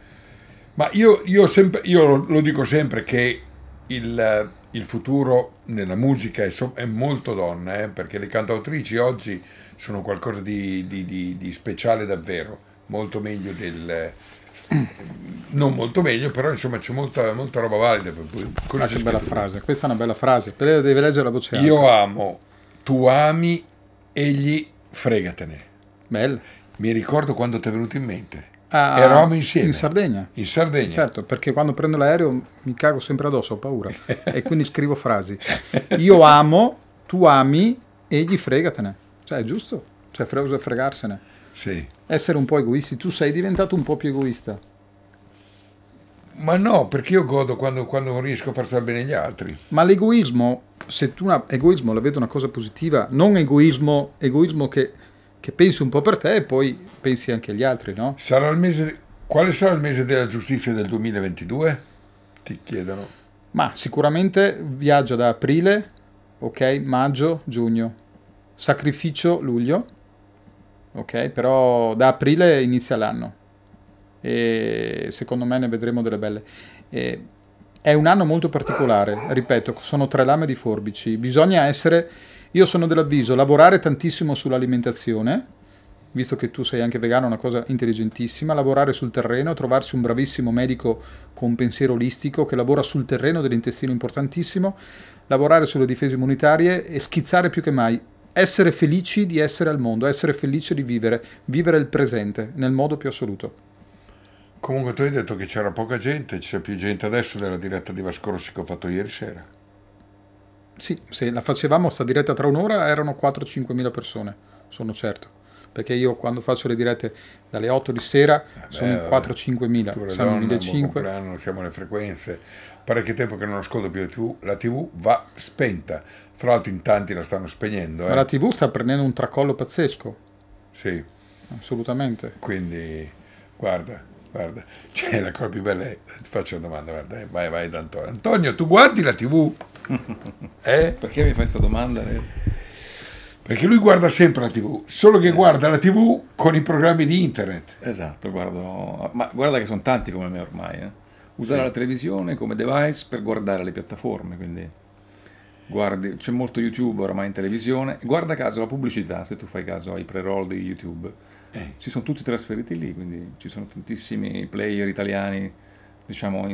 [SPEAKER 1] Ma io, io, sempre, io lo, dico sempre che il, il futuro nella musica è, so, è molto donna, eh, perché le cantautrici oggi sono qualcosa di, di, di, di speciale davvero, molto meglio del, non molto meglio, però insomma c'è molta, molta roba valida. Questa è una bella frase, questa è una bella frase. Devi leggere la voce. Io alta. amo, tu ami, egli fregatene. Bello. Mi ricordo quando ti è venuto in mente. Ah, Eravamo insieme. In Sardegna. In Sardegna. Certo, perché quando prendo l'aereo mi cago sempre addosso,
[SPEAKER 2] ho paura. e quindi scrivo frasi. Io amo, tu ami, egli fregatene. Cioè, è giusto. Cioè, freuso fregarsene. Sì. Essere un po' egoisti. Tu sei diventato un po' più egoista. Ma no, perché io godo quando, quando riesco a far stare bene gli altri. Ma l'egoismo, se tu una, egoismo la vedo una cosa positiva, non egoismo, egoismo che che pensi un po' per te e poi pensi anche agli altri, no? Sarà mese, quale sarà il mese della giustizia del 2022? Ti chiedono. Ma sicuramente viaggia da aprile, ok, maggio, giugno, sacrificio luglio, ok, però da aprile inizia l'anno e secondo me ne vedremo delle belle. E è un anno molto particolare, ripeto, sono tre lame di forbici, bisogna essere io sono dell'avviso, lavorare tantissimo sull'alimentazione, visto che tu sei anche vegano, è una cosa intelligentissima, lavorare sul terreno, trovarsi un bravissimo medico con pensiero olistico che lavora sul terreno dell'intestino importantissimo, lavorare sulle difese immunitarie e schizzare più che mai, essere felici di essere al mondo, essere felice di vivere, vivere il presente nel modo più assoluto.
[SPEAKER 1] Comunque tu hai detto che c'era poca gente, c'è più gente adesso della diretta di Vascorsi che ho fatto ieri sera. Sì, se la facevamo sta diretta tra un'ora erano 4-5
[SPEAKER 2] mila persone, sono certo. Perché io quando faccio le dirette dalle 8 di sera eh sono
[SPEAKER 1] 4-5 eh, mila, sono 1.500. Non Siamo le frequenze, parecchio tempo che non ascolto più la TV, la TV va spenta. Fra l'altro in tanti la stanno spegnendo. Eh. Ma la eh. TV sta prendendo un tracollo pazzesco. Sì. Assolutamente. Quindi, guarda, Guarda, c'è cioè, la cosa più bella. Ti faccio una domanda, guarda, eh, vai, vai da Antonio. Antonio, tu guardi la TV? eh? Perché mi fai questa domanda? Eh? Perché lui guarda sempre la TV, solo che eh. guarda la TV con i programmi di internet.
[SPEAKER 3] Esatto, guardo, ma guarda che sono tanti come me ormai. Eh. Usare sì. la televisione come device per guardare le piattaforme, quindi guardi, c'è molto YouTube ormai in televisione. Guarda caso la pubblicità, se tu fai caso ai pre-roll di YouTube eh, si sono tutti trasferiti lì, quindi ci sono tantissimi player italiani, diciamo,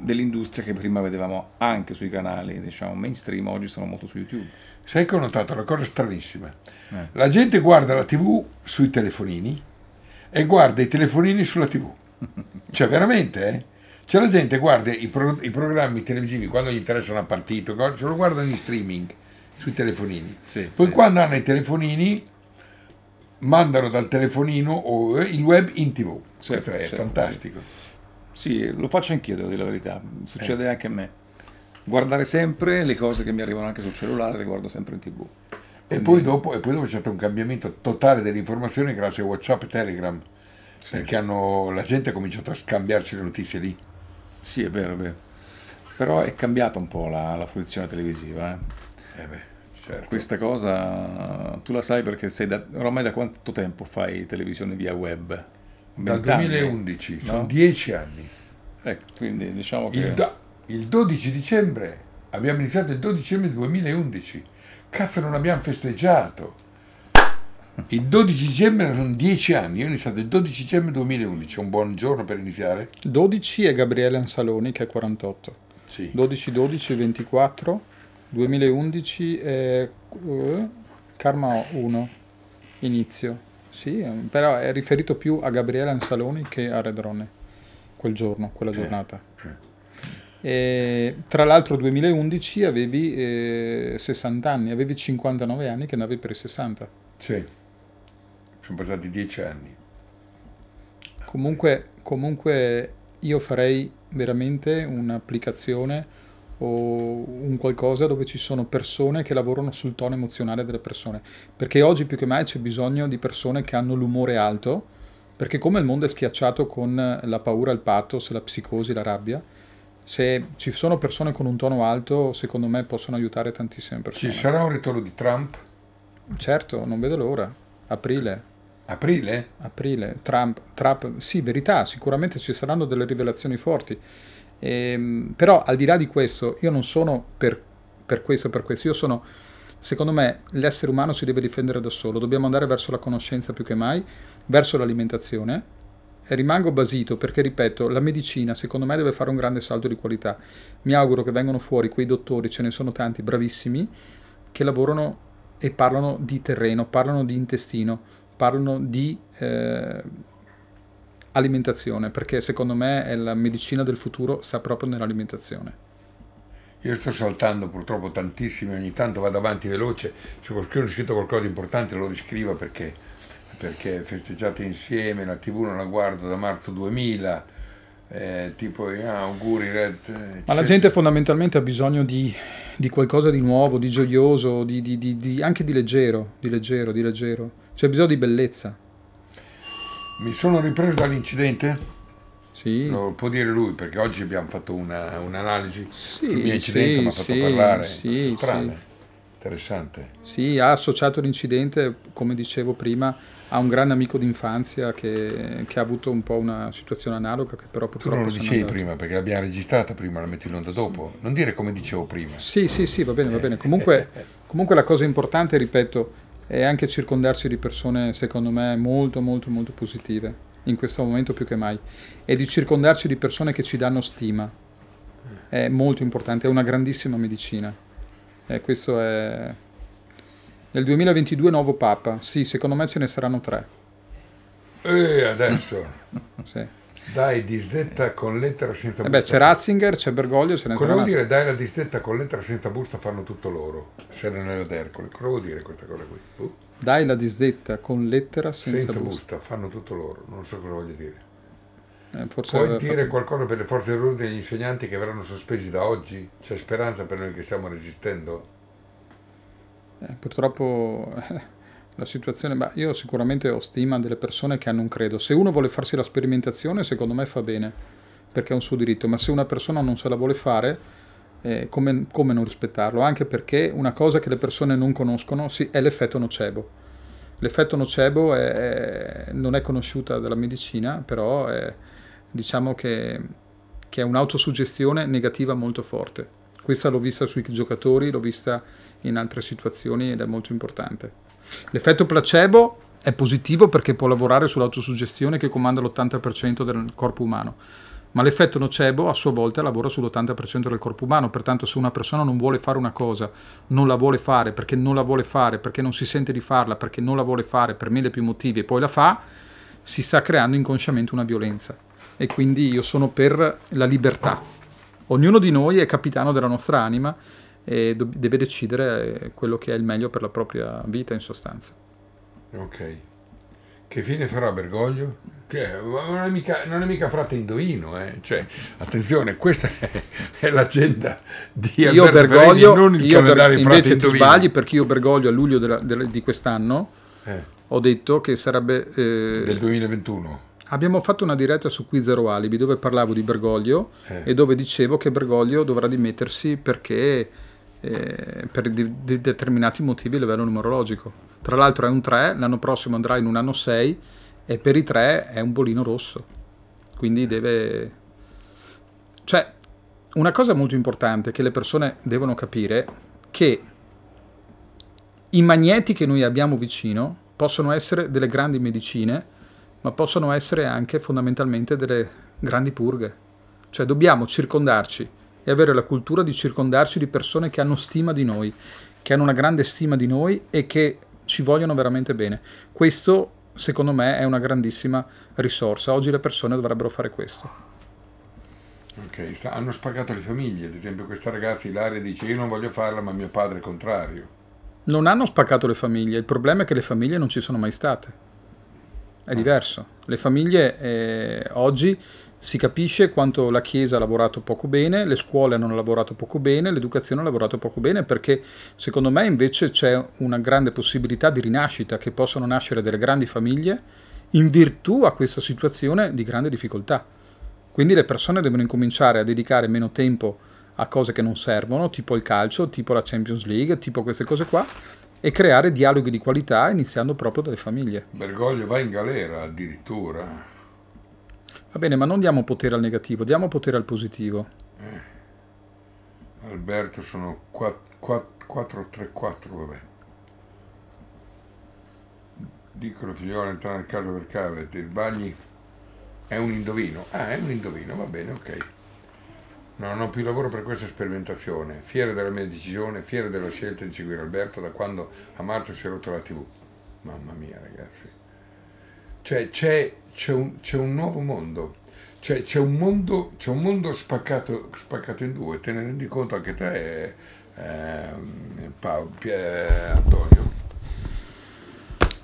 [SPEAKER 3] dell'industria che prima vedevamo anche sui canali, diciamo, mainstream, oggi sono molto su YouTube. Sai che ho notato una cosa stranissima?
[SPEAKER 1] Eh. La gente guarda la TV sui telefonini e guarda i telefonini sulla TV. cioè, veramente, eh? Cioè, la gente guarda i, pro- i programmi televisivi quando gli interessa una partita, ce lo guardano in streaming sui telefonini. Sì, Poi sì. quando hanno i telefonini mandano dal telefonino o eh, il web in tv.
[SPEAKER 3] Certo, è certo, fantastico. Sì. sì. lo faccio anch'io, devo dire la verità, succede eh. anche a me. Guardare sempre le cose che mi arrivano anche sul cellulare, le guardo sempre in tv. E, poi
[SPEAKER 1] dopo, e poi dopo c'è stato un cambiamento totale delle informazioni grazie a Whatsapp e Telegram, sì. perché
[SPEAKER 3] hanno, la gente ha cominciato a scambiarci le notizie lì. Sì, è vero, è vero. Però è cambiata un po' la, la fruizione televisiva. Eh. Eh Certo. Questa cosa tu la sai perché sei da, ormai da quanto tempo fai televisione via web? Dal 2011, anni,
[SPEAKER 1] sono no? dieci anni. Ecco,
[SPEAKER 3] quindi diciamo che... Il, do,
[SPEAKER 1] il 12 dicembre, abbiamo iniziato il 12 dicembre 2011, cazzo non abbiamo festeggiato. Il 12 dicembre sono dieci anni, io ho iniziato il 12 dicembre 2011, un buon giorno per iniziare. 12 è Gabriele Ansaloni che è 48. Sì. 12,
[SPEAKER 2] 12, 24. 2011 è uh, Karma 1, inizio. Sì, però è riferito più a Gabriele Ansaloni che a Redrone, quel giorno, quella eh, giornata. Eh. E, tra l'altro 2011 avevi eh, 60 anni, avevi 59 anni che andavi per i
[SPEAKER 1] 60. Sì, sono passati 10 anni.
[SPEAKER 2] Comunque, comunque io farei veramente un'applicazione o un qualcosa dove ci sono persone che lavorano sul tono emozionale delle persone. Perché oggi più che mai c'è bisogno di persone che hanno l'umore alto, perché come il mondo è schiacciato con la paura, il pathos, la psicosi, la rabbia, se ci sono persone con un tono alto, secondo me possono aiutare tantissime persone. Ci sarà un ritorno di Trump? Certo, non vedo l'ora. Aprile. Aprile? Aprile. Trump, Trump. Sì, verità, sicuramente ci saranno delle rivelazioni forti. Ehm, però al di là di questo, io non sono per, per questo, per questo, io sono, secondo me, l'essere umano si deve difendere da solo, dobbiamo andare verso la conoscenza più che mai, verso l'alimentazione. E rimango basito perché, ripeto, la medicina secondo me deve fare un grande salto di qualità. Mi auguro che vengano fuori quei dottori, ce ne sono tanti, bravissimi, che lavorano e parlano di terreno, parlano di intestino, parlano di... Eh, alimentazione, perché secondo me la medicina del futuro sta proprio nell'alimentazione.
[SPEAKER 1] Io sto saltando purtroppo tantissimi, ogni tanto vado avanti veloce, se qualcuno ha scritto qualcosa di importante lo riscriva perché, perché festeggiate insieme, la tv non la guarda da marzo 2000, eh, tipo ah, auguri Red. Eh, Ma la gente
[SPEAKER 2] fondamentalmente ha bisogno di, di, qualcosa di nuovo, di gioioso, di, di, anche di leggero, di leggero, di leggero. C'è bisogno di bellezza. Mi sono ripreso dall'incidente?
[SPEAKER 1] Sì. Lo può dire lui perché oggi abbiamo fatto una, un'analisi sì, sul mio incidente, sì, mi ha fatto sì, parlare. Sì, Strano, sì. interessante.
[SPEAKER 2] Sì, ha associato l'incidente, come dicevo prima, a un grande amico d'infanzia che, che ha avuto un po' una situazione analoga che però purtroppo... Tu non lo dicevi andato.
[SPEAKER 1] prima perché l'abbiamo registrata prima, la metto in onda dopo. Non
[SPEAKER 2] dire come dicevo prima. Sì, sì, sì, va bene, va bene. Comunque, comunque la cosa importante, ripeto, e anche circondarsi di persone secondo me molto molto molto positive in questo momento più che mai e di circondarci di persone che ci danno stima è molto importante è una grandissima medicina e questo è nel 2022 nuovo papa sì secondo me ce ne saranno tre
[SPEAKER 1] e eh, adesso sì dai disdetta con lettera senza busta. Eh beh, c'è
[SPEAKER 2] Ratzinger, c'è Bergoglio, se ne Cosa vuol dire
[SPEAKER 1] dai la disdetta con lettera senza busta fanno tutto loro, se non è d'Ercole. Cosa vuol dire questa cosa qui? Uh.
[SPEAKER 2] Dai la disdetta con lettera senza, senza busta. busta.
[SPEAKER 1] fanno tutto loro, non so cosa voglia dire.
[SPEAKER 2] Eh, Puoi dire fatto... qualcosa
[SPEAKER 1] per le forze dell'ordine e gli insegnanti che verranno sospesi da oggi? C'è speranza per noi che stiamo resistendo?
[SPEAKER 2] Eh, purtroppo... Eh, la situazione, beh, io sicuramente ho stima delle persone che hanno un credo. Se uno vuole farsi la sperimentazione, secondo me fa bene, perché è un suo diritto, ma se una persona non se la vuole fare, eh, come, come, non rispettarlo? Anche perché una cosa che le persone non conoscono sì, è l'effetto nocebo. L'effetto nocebo è, è, non è conosciuta dalla medicina, però è, diciamo che, che è un'autosuggestione negativa molto forte. Questa l'ho vista sui giocatori, l'ho vista in altre situazioni ed è molto importante. L'effetto placebo è positivo perché può lavorare sull'autosuggestione che comanda l'80% del corpo umano, ma l'effetto nocebo a sua volta lavora sull'80% del corpo umano, pertanto se una persona non vuole fare una cosa, non la vuole fare perché non la vuole fare, perché non si sente di farla, perché non la vuole fare per mille più motivi e poi la fa, si sta creando inconsciamente una violenza. E quindi io sono per la libertà. Ognuno di noi è capitano della nostra anima e deve decidere quello che è il meglio per la propria vita in
[SPEAKER 1] sostanza. Ok. Che fine farà Bergoglio? Che, non, è mica, non è mica frate Indoino, eh? cioè, attenzione, questa è, è l'agenda di io Alberto Bergoglio, Fereni, non il io ber- invece Indoino. ti sbagli perché io Bergoglio a luglio della, della, di
[SPEAKER 2] quest'anno eh. ho detto che sarebbe... Eh, del 2021. Abbiamo fatto una diretta su Qui Zero Alibi dove parlavo di Bergoglio eh. e dove dicevo che Bergoglio dovrà dimettersi perché eh, per di, di determinati motivi a livello numerologico. Tra l'altro è un 3, l'anno prossimo andrà in un anno 6 e per i 3 è un bolino rosso. Quindi deve... Cioè, una cosa molto importante che le persone devono capire che i magneti che noi abbiamo vicino possono essere delle grandi medicine, ma possono essere anche fondamentalmente delle grandi purghe. Cioè dobbiamo circondarci e avere la cultura di circondarci di persone che hanno stima di noi, che hanno una grande stima di noi e che ci vogliono veramente bene. Questo, secondo me, è una grandissima risorsa. Oggi le persone dovrebbero fare questo.
[SPEAKER 1] Okay. hanno spaccato le famiglie, ad esempio questa ragazza Ilaria dice io non voglio farla ma mio padre è contrario.
[SPEAKER 2] Non hanno spaccato le famiglie, il problema è che le famiglie non ci sono mai state. È ah. diverso. Le famiglie eh, oggi si capisce quanto la Chiesa ha lavorato poco bene, le scuole hanno lavorato poco bene, l'educazione ha lavorato poco bene, perché secondo me invece c'è una grande possibilità di rinascita, che possano nascere delle grandi famiglie in virtù a questa situazione di grande difficoltà. Quindi le persone devono incominciare a dedicare meno tempo a cose che non servono, tipo il calcio, tipo la Champions League, tipo queste cose qua, e creare dialoghi di qualità iniziando proprio dalle famiglie. Bergoglio va in galera addirittura. Va bene, ma non diamo potere al negativo, diamo potere al positivo.
[SPEAKER 1] Eh. Alberto sono 434, va bene. Dicono figliolo entrare nel caso per cave, il bagni è un indovino. Ah, è un indovino, va bene, ok. non ho più lavoro per questa sperimentazione. Fiera della mia decisione, fiera della scelta di seguire Alberto da quando a marzo si è rotto la TV. Mamma mia, ragazzi. Cioè, c'è c'è un, c'è un nuovo mondo. Cioè, c'è un mondo, c'è un mondo spaccato, spaccato, in due, te ne rendi conto
[SPEAKER 3] anche te, eh, Paolo, eh, Antonio?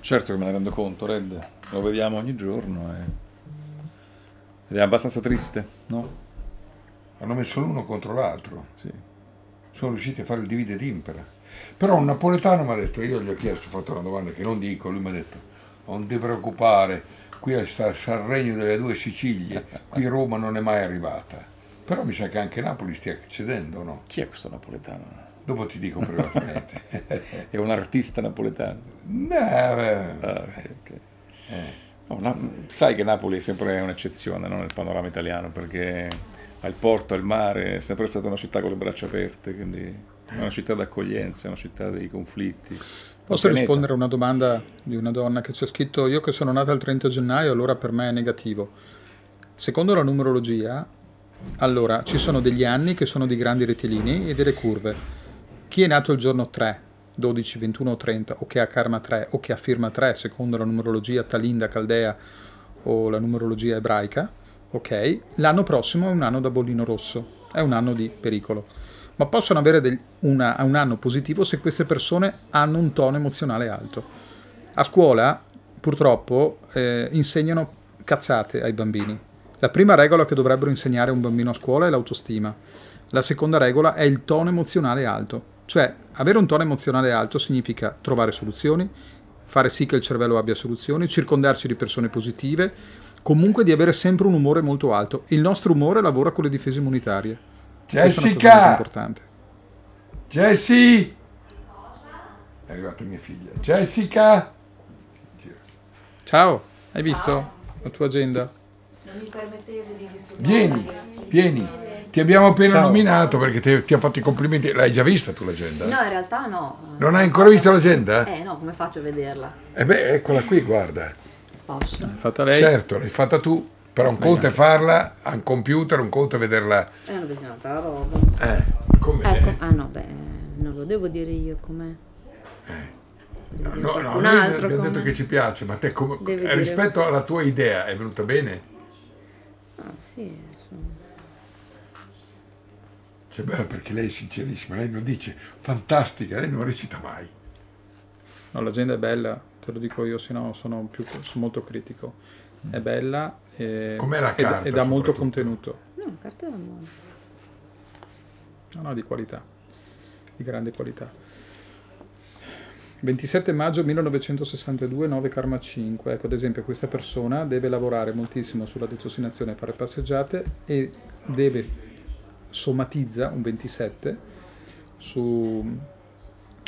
[SPEAKER 3] Certo che me ne rendo conto, Red, lo vediamo ogni giorno e... ed è abbastanza triste, no?
[SPEAKER 1] Hanno messo l'uno contro l'altro, sì. sono riusciti a fare il divide d'impera. Però un napoletano mi ha detto, io gli ho chiesto, ho fatto una domanda che non dico, lui mi ha detto, non ti preoccupare, qui sta il regno delle due Sicilie, qui Roma non è mai arrivata. Però mi sa che anche Napoli stia cedendo, no? Chi
[SPEAKER 3] è questo napoletano? Dopo ti dico privatamente. è un artista napoletano? No, ah, okay, okay. Eh. No, na sai che Napoli è sempre un'eccezione no? nel panorama italiano perché ha il porto, ha il mare, è sempre stata una città con le braccia aperte, quindi è una città d'accoglienza, è una città dei conflitti. Posso pianeta. rispondere a una
[SPEAKER 2] domanda di una donna che ci ha scritto io che sono nata il 30 gennaio, allora per me è negativo. Secondo la numerologia, allora ci sono degli anni che sono di grandi rettilinei e delle curve. Chi è nato il giorno 3, 12, 21 o 30 o che ha karma 3 o che ha firma 3 secondo la numerologia talinda, caldea o la numerologia ebraica, ok? L'anno prossimo è un anno da bollino rosso, è un anno di pericolo ma possono avere del, una, un anno positivo se queste persone hanno un tono emozionale alto. A scuola, purtroppo, eh, insegnano cazzate ai bambini. La prima regola che dovrebbero insegnare a un bambino a scuola è l'autostima. La seconda regola è il tono emozionale alto. Cioè, avere un tono emozionale alto significa trovare soluzioni, fare sì che il cervello abbia soluzioni, circondarci di persone positive, comunque di avere sempre un umore molto alto. Il nostro umore lavora con le difese immunitarie.
[SPEAKER 1] Jessica! Jessie! È arrivata mia figlia. Jessica! Ciao, hai visto Ciao. la tua agenda? Non mi permettevi di disturbare. Vieni, vieni. Ti abbiamo appena Ciao. nominato perché ti, ti, ha fatto i complimenti. L'hai già vista tu l'agenda? No, in
[SPEAKER 2] realtà no.
[SPEAKER 1] Non hai ancora visto l'agenda? Eh
[SPEAKER 2] no, come faccio a vederla?
[SPEAKER 1] Eh beh, eccola qui, guarda. Posso? L'hai fatta lei? Certo, l'hai fatta tu. Però un conto è farla a un computer, un conto è vederla.
[SPEAKER 2] Eh, non bisogna la roba. Eh, com'è? Ah, ecco, ah, no, beh, non lo devo dire io com'è.
[SPEAKER 1] Eh. No, no, no noi abbiamo come... detto che ci piace, ma te come, rispetto dire... alla tua idea è venuta bene? Ah,
[SPEAKER 2] sì, insomma.
[SPEAKER 1] Cioè, beh, perché lei è sincerissima, lei non dice fantastica, lei non recita mai. No, l'agenda è
[SPEAKER 2] bella, te lo dico io, se no sono, più, sono molto critico. È bella, eh, Com'è la carta? e ha molto contenuto. No, la carta è buona. No, no, di qualità, di grande qualità. 27 maggio 1962, 9 Karma 5. Ecco, ad esempio, questa persona deve lavorare moltissimo sulla detossinazione e fare passeggiate e deve somatizza un 27 su,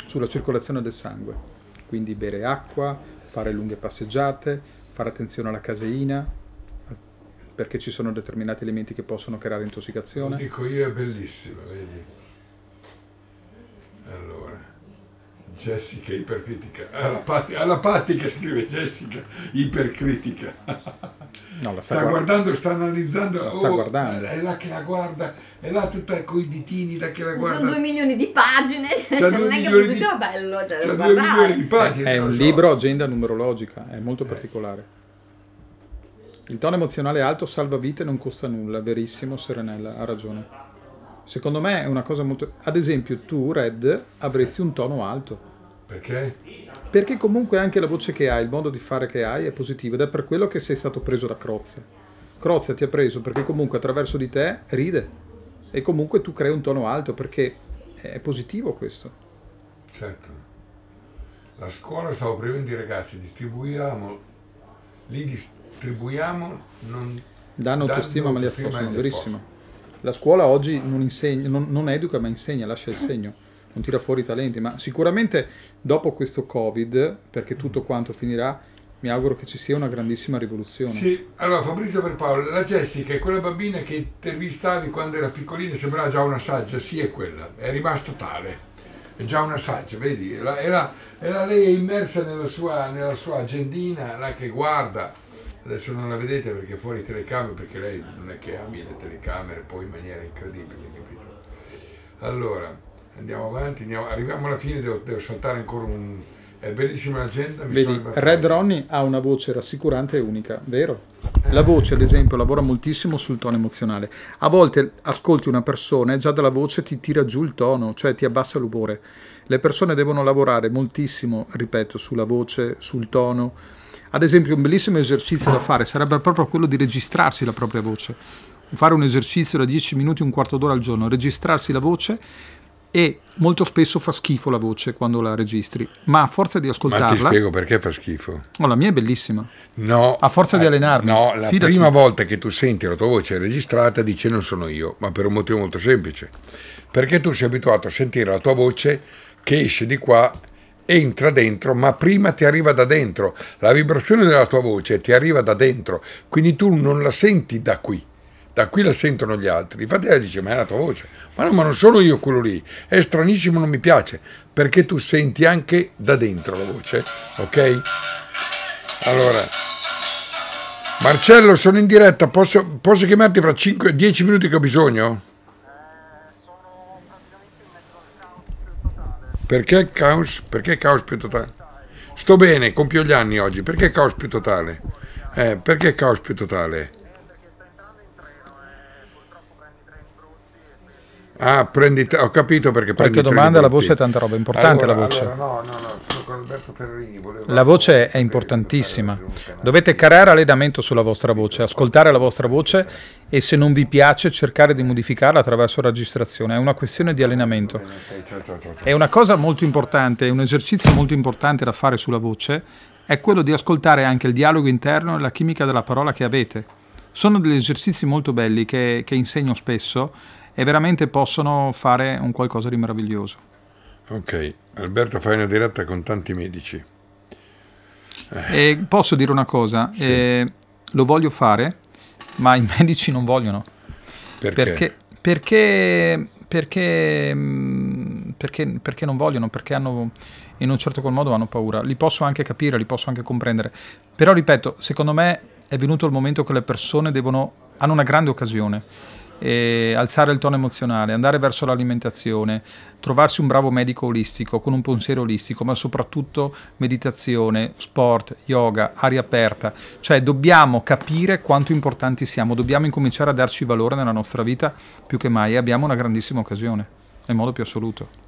[SPEAKER 2] sulla circolazione del sangue. Quindi bere acqua, fare lunghe passeggiate, fare attenzione alla caseina, perché ci sono determinati elementi che possono creare intossicazione? Lo dico
[SPEAKER 1] io è bellissima, vedi? Allora, Jessica ipercritica, alla patti, alla patti che scrive Jessica ipercritica. No, la sta, sta guarda... guardando, sta analizzando. La sta oh, guardando. È là che la guarda, è là tutta con i ditini, là che la guarda. Sono due
[SPEAKER 2] milioni di pagine, cioè, non è che è di... bello. Cioè, due milioni
[SPEAKER 1] di pagine. È un so.
[SPEAKER 2] libro agenda numerologica, è molto eh. particolare. Il tono emozionale alto salva vite e non costa nulla, verissimo, Serenella, ha ragione. Secondo me è una cosa molto... Ad esempio tu, Red, avresti un tono alto. Perché? Perché comunque anche la voce che hai, il modo di fare che hai è positivo ed è per quello che sei stato preso da Crozia. Crozia ti ha preso perché comunque attraverso di te ride e comunque tu crei un tono alto perché è positivo questo.
[SPEAKER 1] Certo. La scuola stavo prima di ragazzi, distribuivamo, li distribuivamo attribuiamo non danno autostima ma li affossano, verissimo.
[SPEAKER 2] La scuola oggi non, insegna, non, non educa ma insegna, lascia il segno, non tira fuori i talenti, ma sicuramente dopo questo Covid, perché tutto quanto finirà, mi auguro che ci sia una grandissima rivoluzione. Sì,
[SPEAKER 1] allora Fabrizio per Paolo, la Jessica è quella bambina che intervistavi quando era piccolina sembrava già una saggia, sì è quella, è rimasta tale, è già una saggia, vedi, era, era, lei immersa nella sua, nella sua agendina, là che guarda, adesso non la vedete perché fuori telecamere, perché lei non è che ami le telecamere poi in maniera incredibile, capito? Allora, andiamo avanti, andiamo, arriviamo alla fine, devo, devo saltare ancora un... È bellissima l'agenda, mi Vedi, Red
[SPEAKER 2] Ronnie ha una voce rassicurante e unica, vero? La voce, ad esempio, lavora moltissimo sul tono emozionale. A volte ascolti una persona e già dalla voce ti tira giù il tono, cioè ti abbassa l'umore. Le persone devono lavorare moltissimo, ripeto, sulla voce, sul tono, ad esempio, un bellissimo esercizio da fare sarebbe proprio quello di registrarsi la propria voce. Fare un esercizio da 10 minuti, un quarto d'ora al giorno, registrarsi la voce e molto spesso fa schifo la voce quando la registri, ma a forza di ascoltarla... Ma ti spiego
[SPEAKER 1] perché fa schifo.
[SPEAKER 2] Oh, la mia è bellissima. No. A forza eh, di allenarmi. No, la fidati. prima volta
[SPEAKER 1] che tu senti la tua voce registrata dice non sono io, ma per un motivo molto semplice. Perché tu sei abituato a sentire la tua voce che esce di qua entra dentro, ma prima ti arriva da dentro. La vibrazione della tua voce ti arriva da dentro, quindi tu non la senti da qui. Da qui la sentono gli altri. Infatti lei dice, ma è la tua voce. Ma no, ma non sono io quello lì. È stranissimo, non mi piace. Perché tu senti anche da dentro la voce, ok? Allora, Marcello, sono in diretta. Posso, posso chiamarti fra 5-10 minuti che ho bisogno? Perché caos, perché caos più totale? Sto bene, compio gli anni oggi, perché caos più totale? Eh, perché caos più totale? Ah, prendi, ho capito perché prendi Qualche domanda, la voce è tanta roba, è importante allora, la voce. Allora, no, no, no, sono con Alberto Ferrini.
[SPEAKER 2] La voce è importantissima. Dovete creare allenamento sulla vostra voce, ascoltare la vostra voce e se non vi piace cercare di modificarla attraverso registrazione. È una questione di allenamento. È una cosa molto importante, un esercizio molto importante da fare sulla voce è quello di ascoltare anche il dialogo interno e la chimica della parola che avete. Sono degli esercizi molto belli che, che insegno spesso e veramente possono fare un qualcosa di meraviglioso.
[SPEAKER 1] Ok, Alberto fai una diretta con tanti medici.
[SPEAKER 2] Eh. posso dire una cosa, sì. eh, lo voglio fare, ma i medici non vogliono. Perché? Perché, perché, perché, mm, perché, perché non vogliono, perché hanno in un certo qual modo hanno paura. Li posso anche capire, li posso anche comprendere. Però ripeto, secondo me è venuto il momento che le persone devono, hanno una grande occasione alzare il tono emozionale, andare verso l'alimentazione, trovarsi un bravo medico olistico, con un pensiero olistico, ma soprattutto meditazione, sport, yoga, aria aperta. Cioè dobbiamo capire quanto importanti siamo, dobbiamo incominciare a darci valore nella nostra vita più che mai e abbiamo una grandissima occasione, nel modo più assoluto.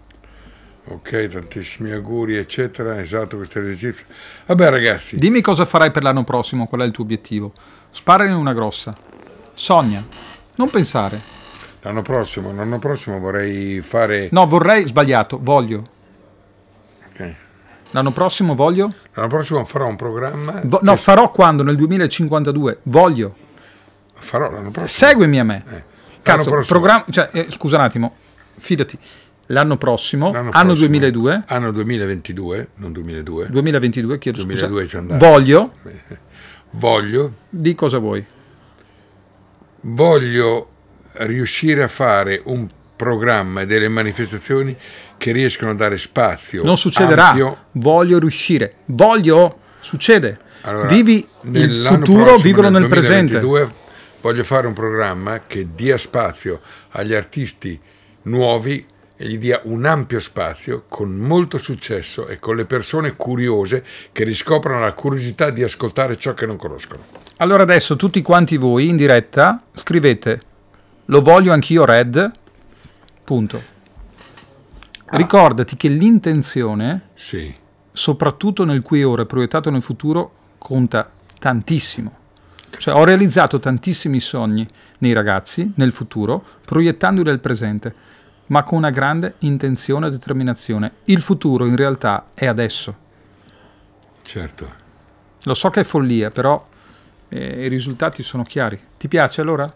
[SPEAKER 1] Ok, tantissimi auguri, eccetera. Esatto, questo esercizio.
[SPEAKER 2] Vabbè, ragazzi. Dimmi cosa farai per l'anno prossimo, qual è il tuo obiettivo. Sparane una grossa. Sogna. Non pensare.
[SPEAKER 1] L'anno prossimo, l'anno prossimo vorrei fare...
[SPEAKER 2] No, vorrei, sbagliato, voglio. Ok. L'anno prossimo voglio? L'anno
[SPEAKER 1] prossimo farò un programma... Vo-
[SPEAKER 2] no, farò quando? Nel 2052. Voglio. Farò l'anno prossimo. Seguimi a me.
[SPEAKER 1] Eh. Cazzo,
[SPEAKER 2] programma... Cioè, eh, scusa un attimo, fidati. L'anno prossimo, l'anno prossimo, anno 2002.
[SPEAKER 1] Anno 2022, non 2002. 2022, chiedo 2002 scusa. Voglio. Voglio. Di cosa vuoi? voglio riuscire a fare un programma e delle manifestazioni che riescono a dare spazio. Non succederà. Ampio. Voglio riuscire. Voglio. Succede. Allora, Vivi il futuro, vivono nel, nel presente. Voglio fare un programma che dia spazio agli artisti nuovi e gli dia un ampio spazio con molto successo e con le persone curiose che riscoprono la curiosità di ascoltare ciò che non conoscono.
[SPEAKER 2] Allora adesso tutti quanti voi in diretta scrivete lo voglio anch'io Red, punto. Ah. Ricordati che l'intenzione, sì. soprattutto nel qui e ora proiettato nel futuro, conta tantissimo. Cioè, ho realizzato tantissimi sogni nei ragazzi, nel futuro, proiettandoli al presente ma con una grande intenzione e determinazione. Il futuro in realtà è adesso. Certo. Lo so che è follia, però eh, i risultati sono chiari. Ti piace allora?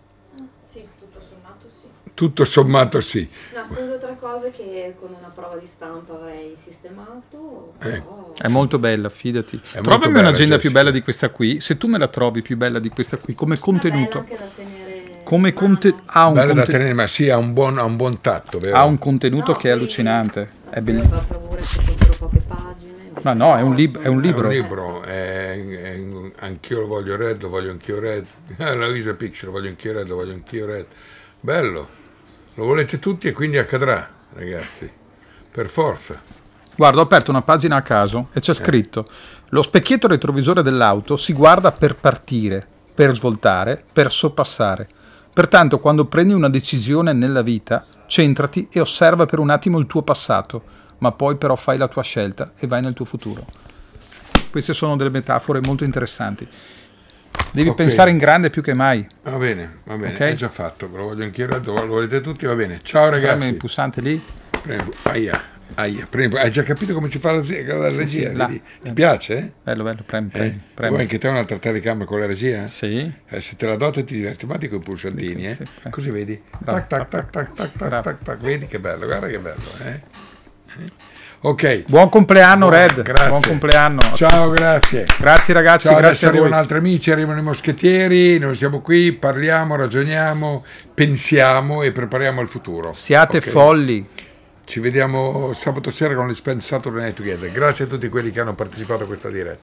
[SPEAKER 2] Sì, tutto sommato sì. Tutto sommato sì. No, sono due tre cose che con una prova di stampa avrei sistemato. Eh. Oh. È molto bella, fidati. È Trovami un'agenda più bella di questa qui. Se tu me la trovi più bella di questa qui, come contenuto... È bella anche da tenere come ah. conte- ha un, conte- tenere, sì, ha un, buon, ha un buon tatto, vero? Ha un contenuto no, che è allucinante. È bellissimo. Per favore, se fossero poche
[SPEAKER 1] pagine. Ma no, è un, lib- è un libro. È un libro, è, è un, anch'io lo voglio red, lo voglio anch'io red. La Visa Picture, lo voglio anch'io red, lo voglio anch'io red. Bello, lo volete tutti e quindi accadrà, ragazzi, per forza.
[SPEAKER 2] Guarda, ho aperto una pagina a caso e c'è eh. scritto: Lo specchietto retrovisore dell'auto si guarda per partire, per svoltare, per soppassare Pertanto, quando prendi una decisione nella vita, centrati e osserva per un attimo il tuo passato, ma poi però fai la tua scelta e vai nel tuo futuro. Queste sono delle metafore molto interessanti. Devi okay. pensare in grande più che mai.
[SPEAKER 1] Va bene, va bene, okay? è già fatto, ve lo voglio anch'io, lo volete tutti, va bene. Ciao ragazzi. Premi il pulsante lì. Prego, aia. Aia, premi, hai già capito come ci fa la, la sì, regia? Sì, là, ti piace? Bello, bello, premi, eh? premi. Vuoi anche te un'altra telecamera con la regia? Sì. Eh, se te la dota ti diverti, ma con i pulsantini, eh? Sì, Così vedi. Bravo, tac, tac, tac, tac, tac, tac, tac, Vedi che bello, guarda che bello, eh. eh? Ok. Buon compleanno Buon, Red. Grazie. Buon compleanno. Ciao, grazie. Grazie ragazzi, Ciao, grazie a voi. altri amici, arrivano i moschettieri, noi siamo qui, parliamo, ragioniamo, pensiamo e prepariamo il futuro. Siate okay. folli.
[SPEAKER 3] Ci vediamo sabato sera con l'Expense Saturday Night Together. Grazie a tutti quelli che hanno partecipato a questa diretta.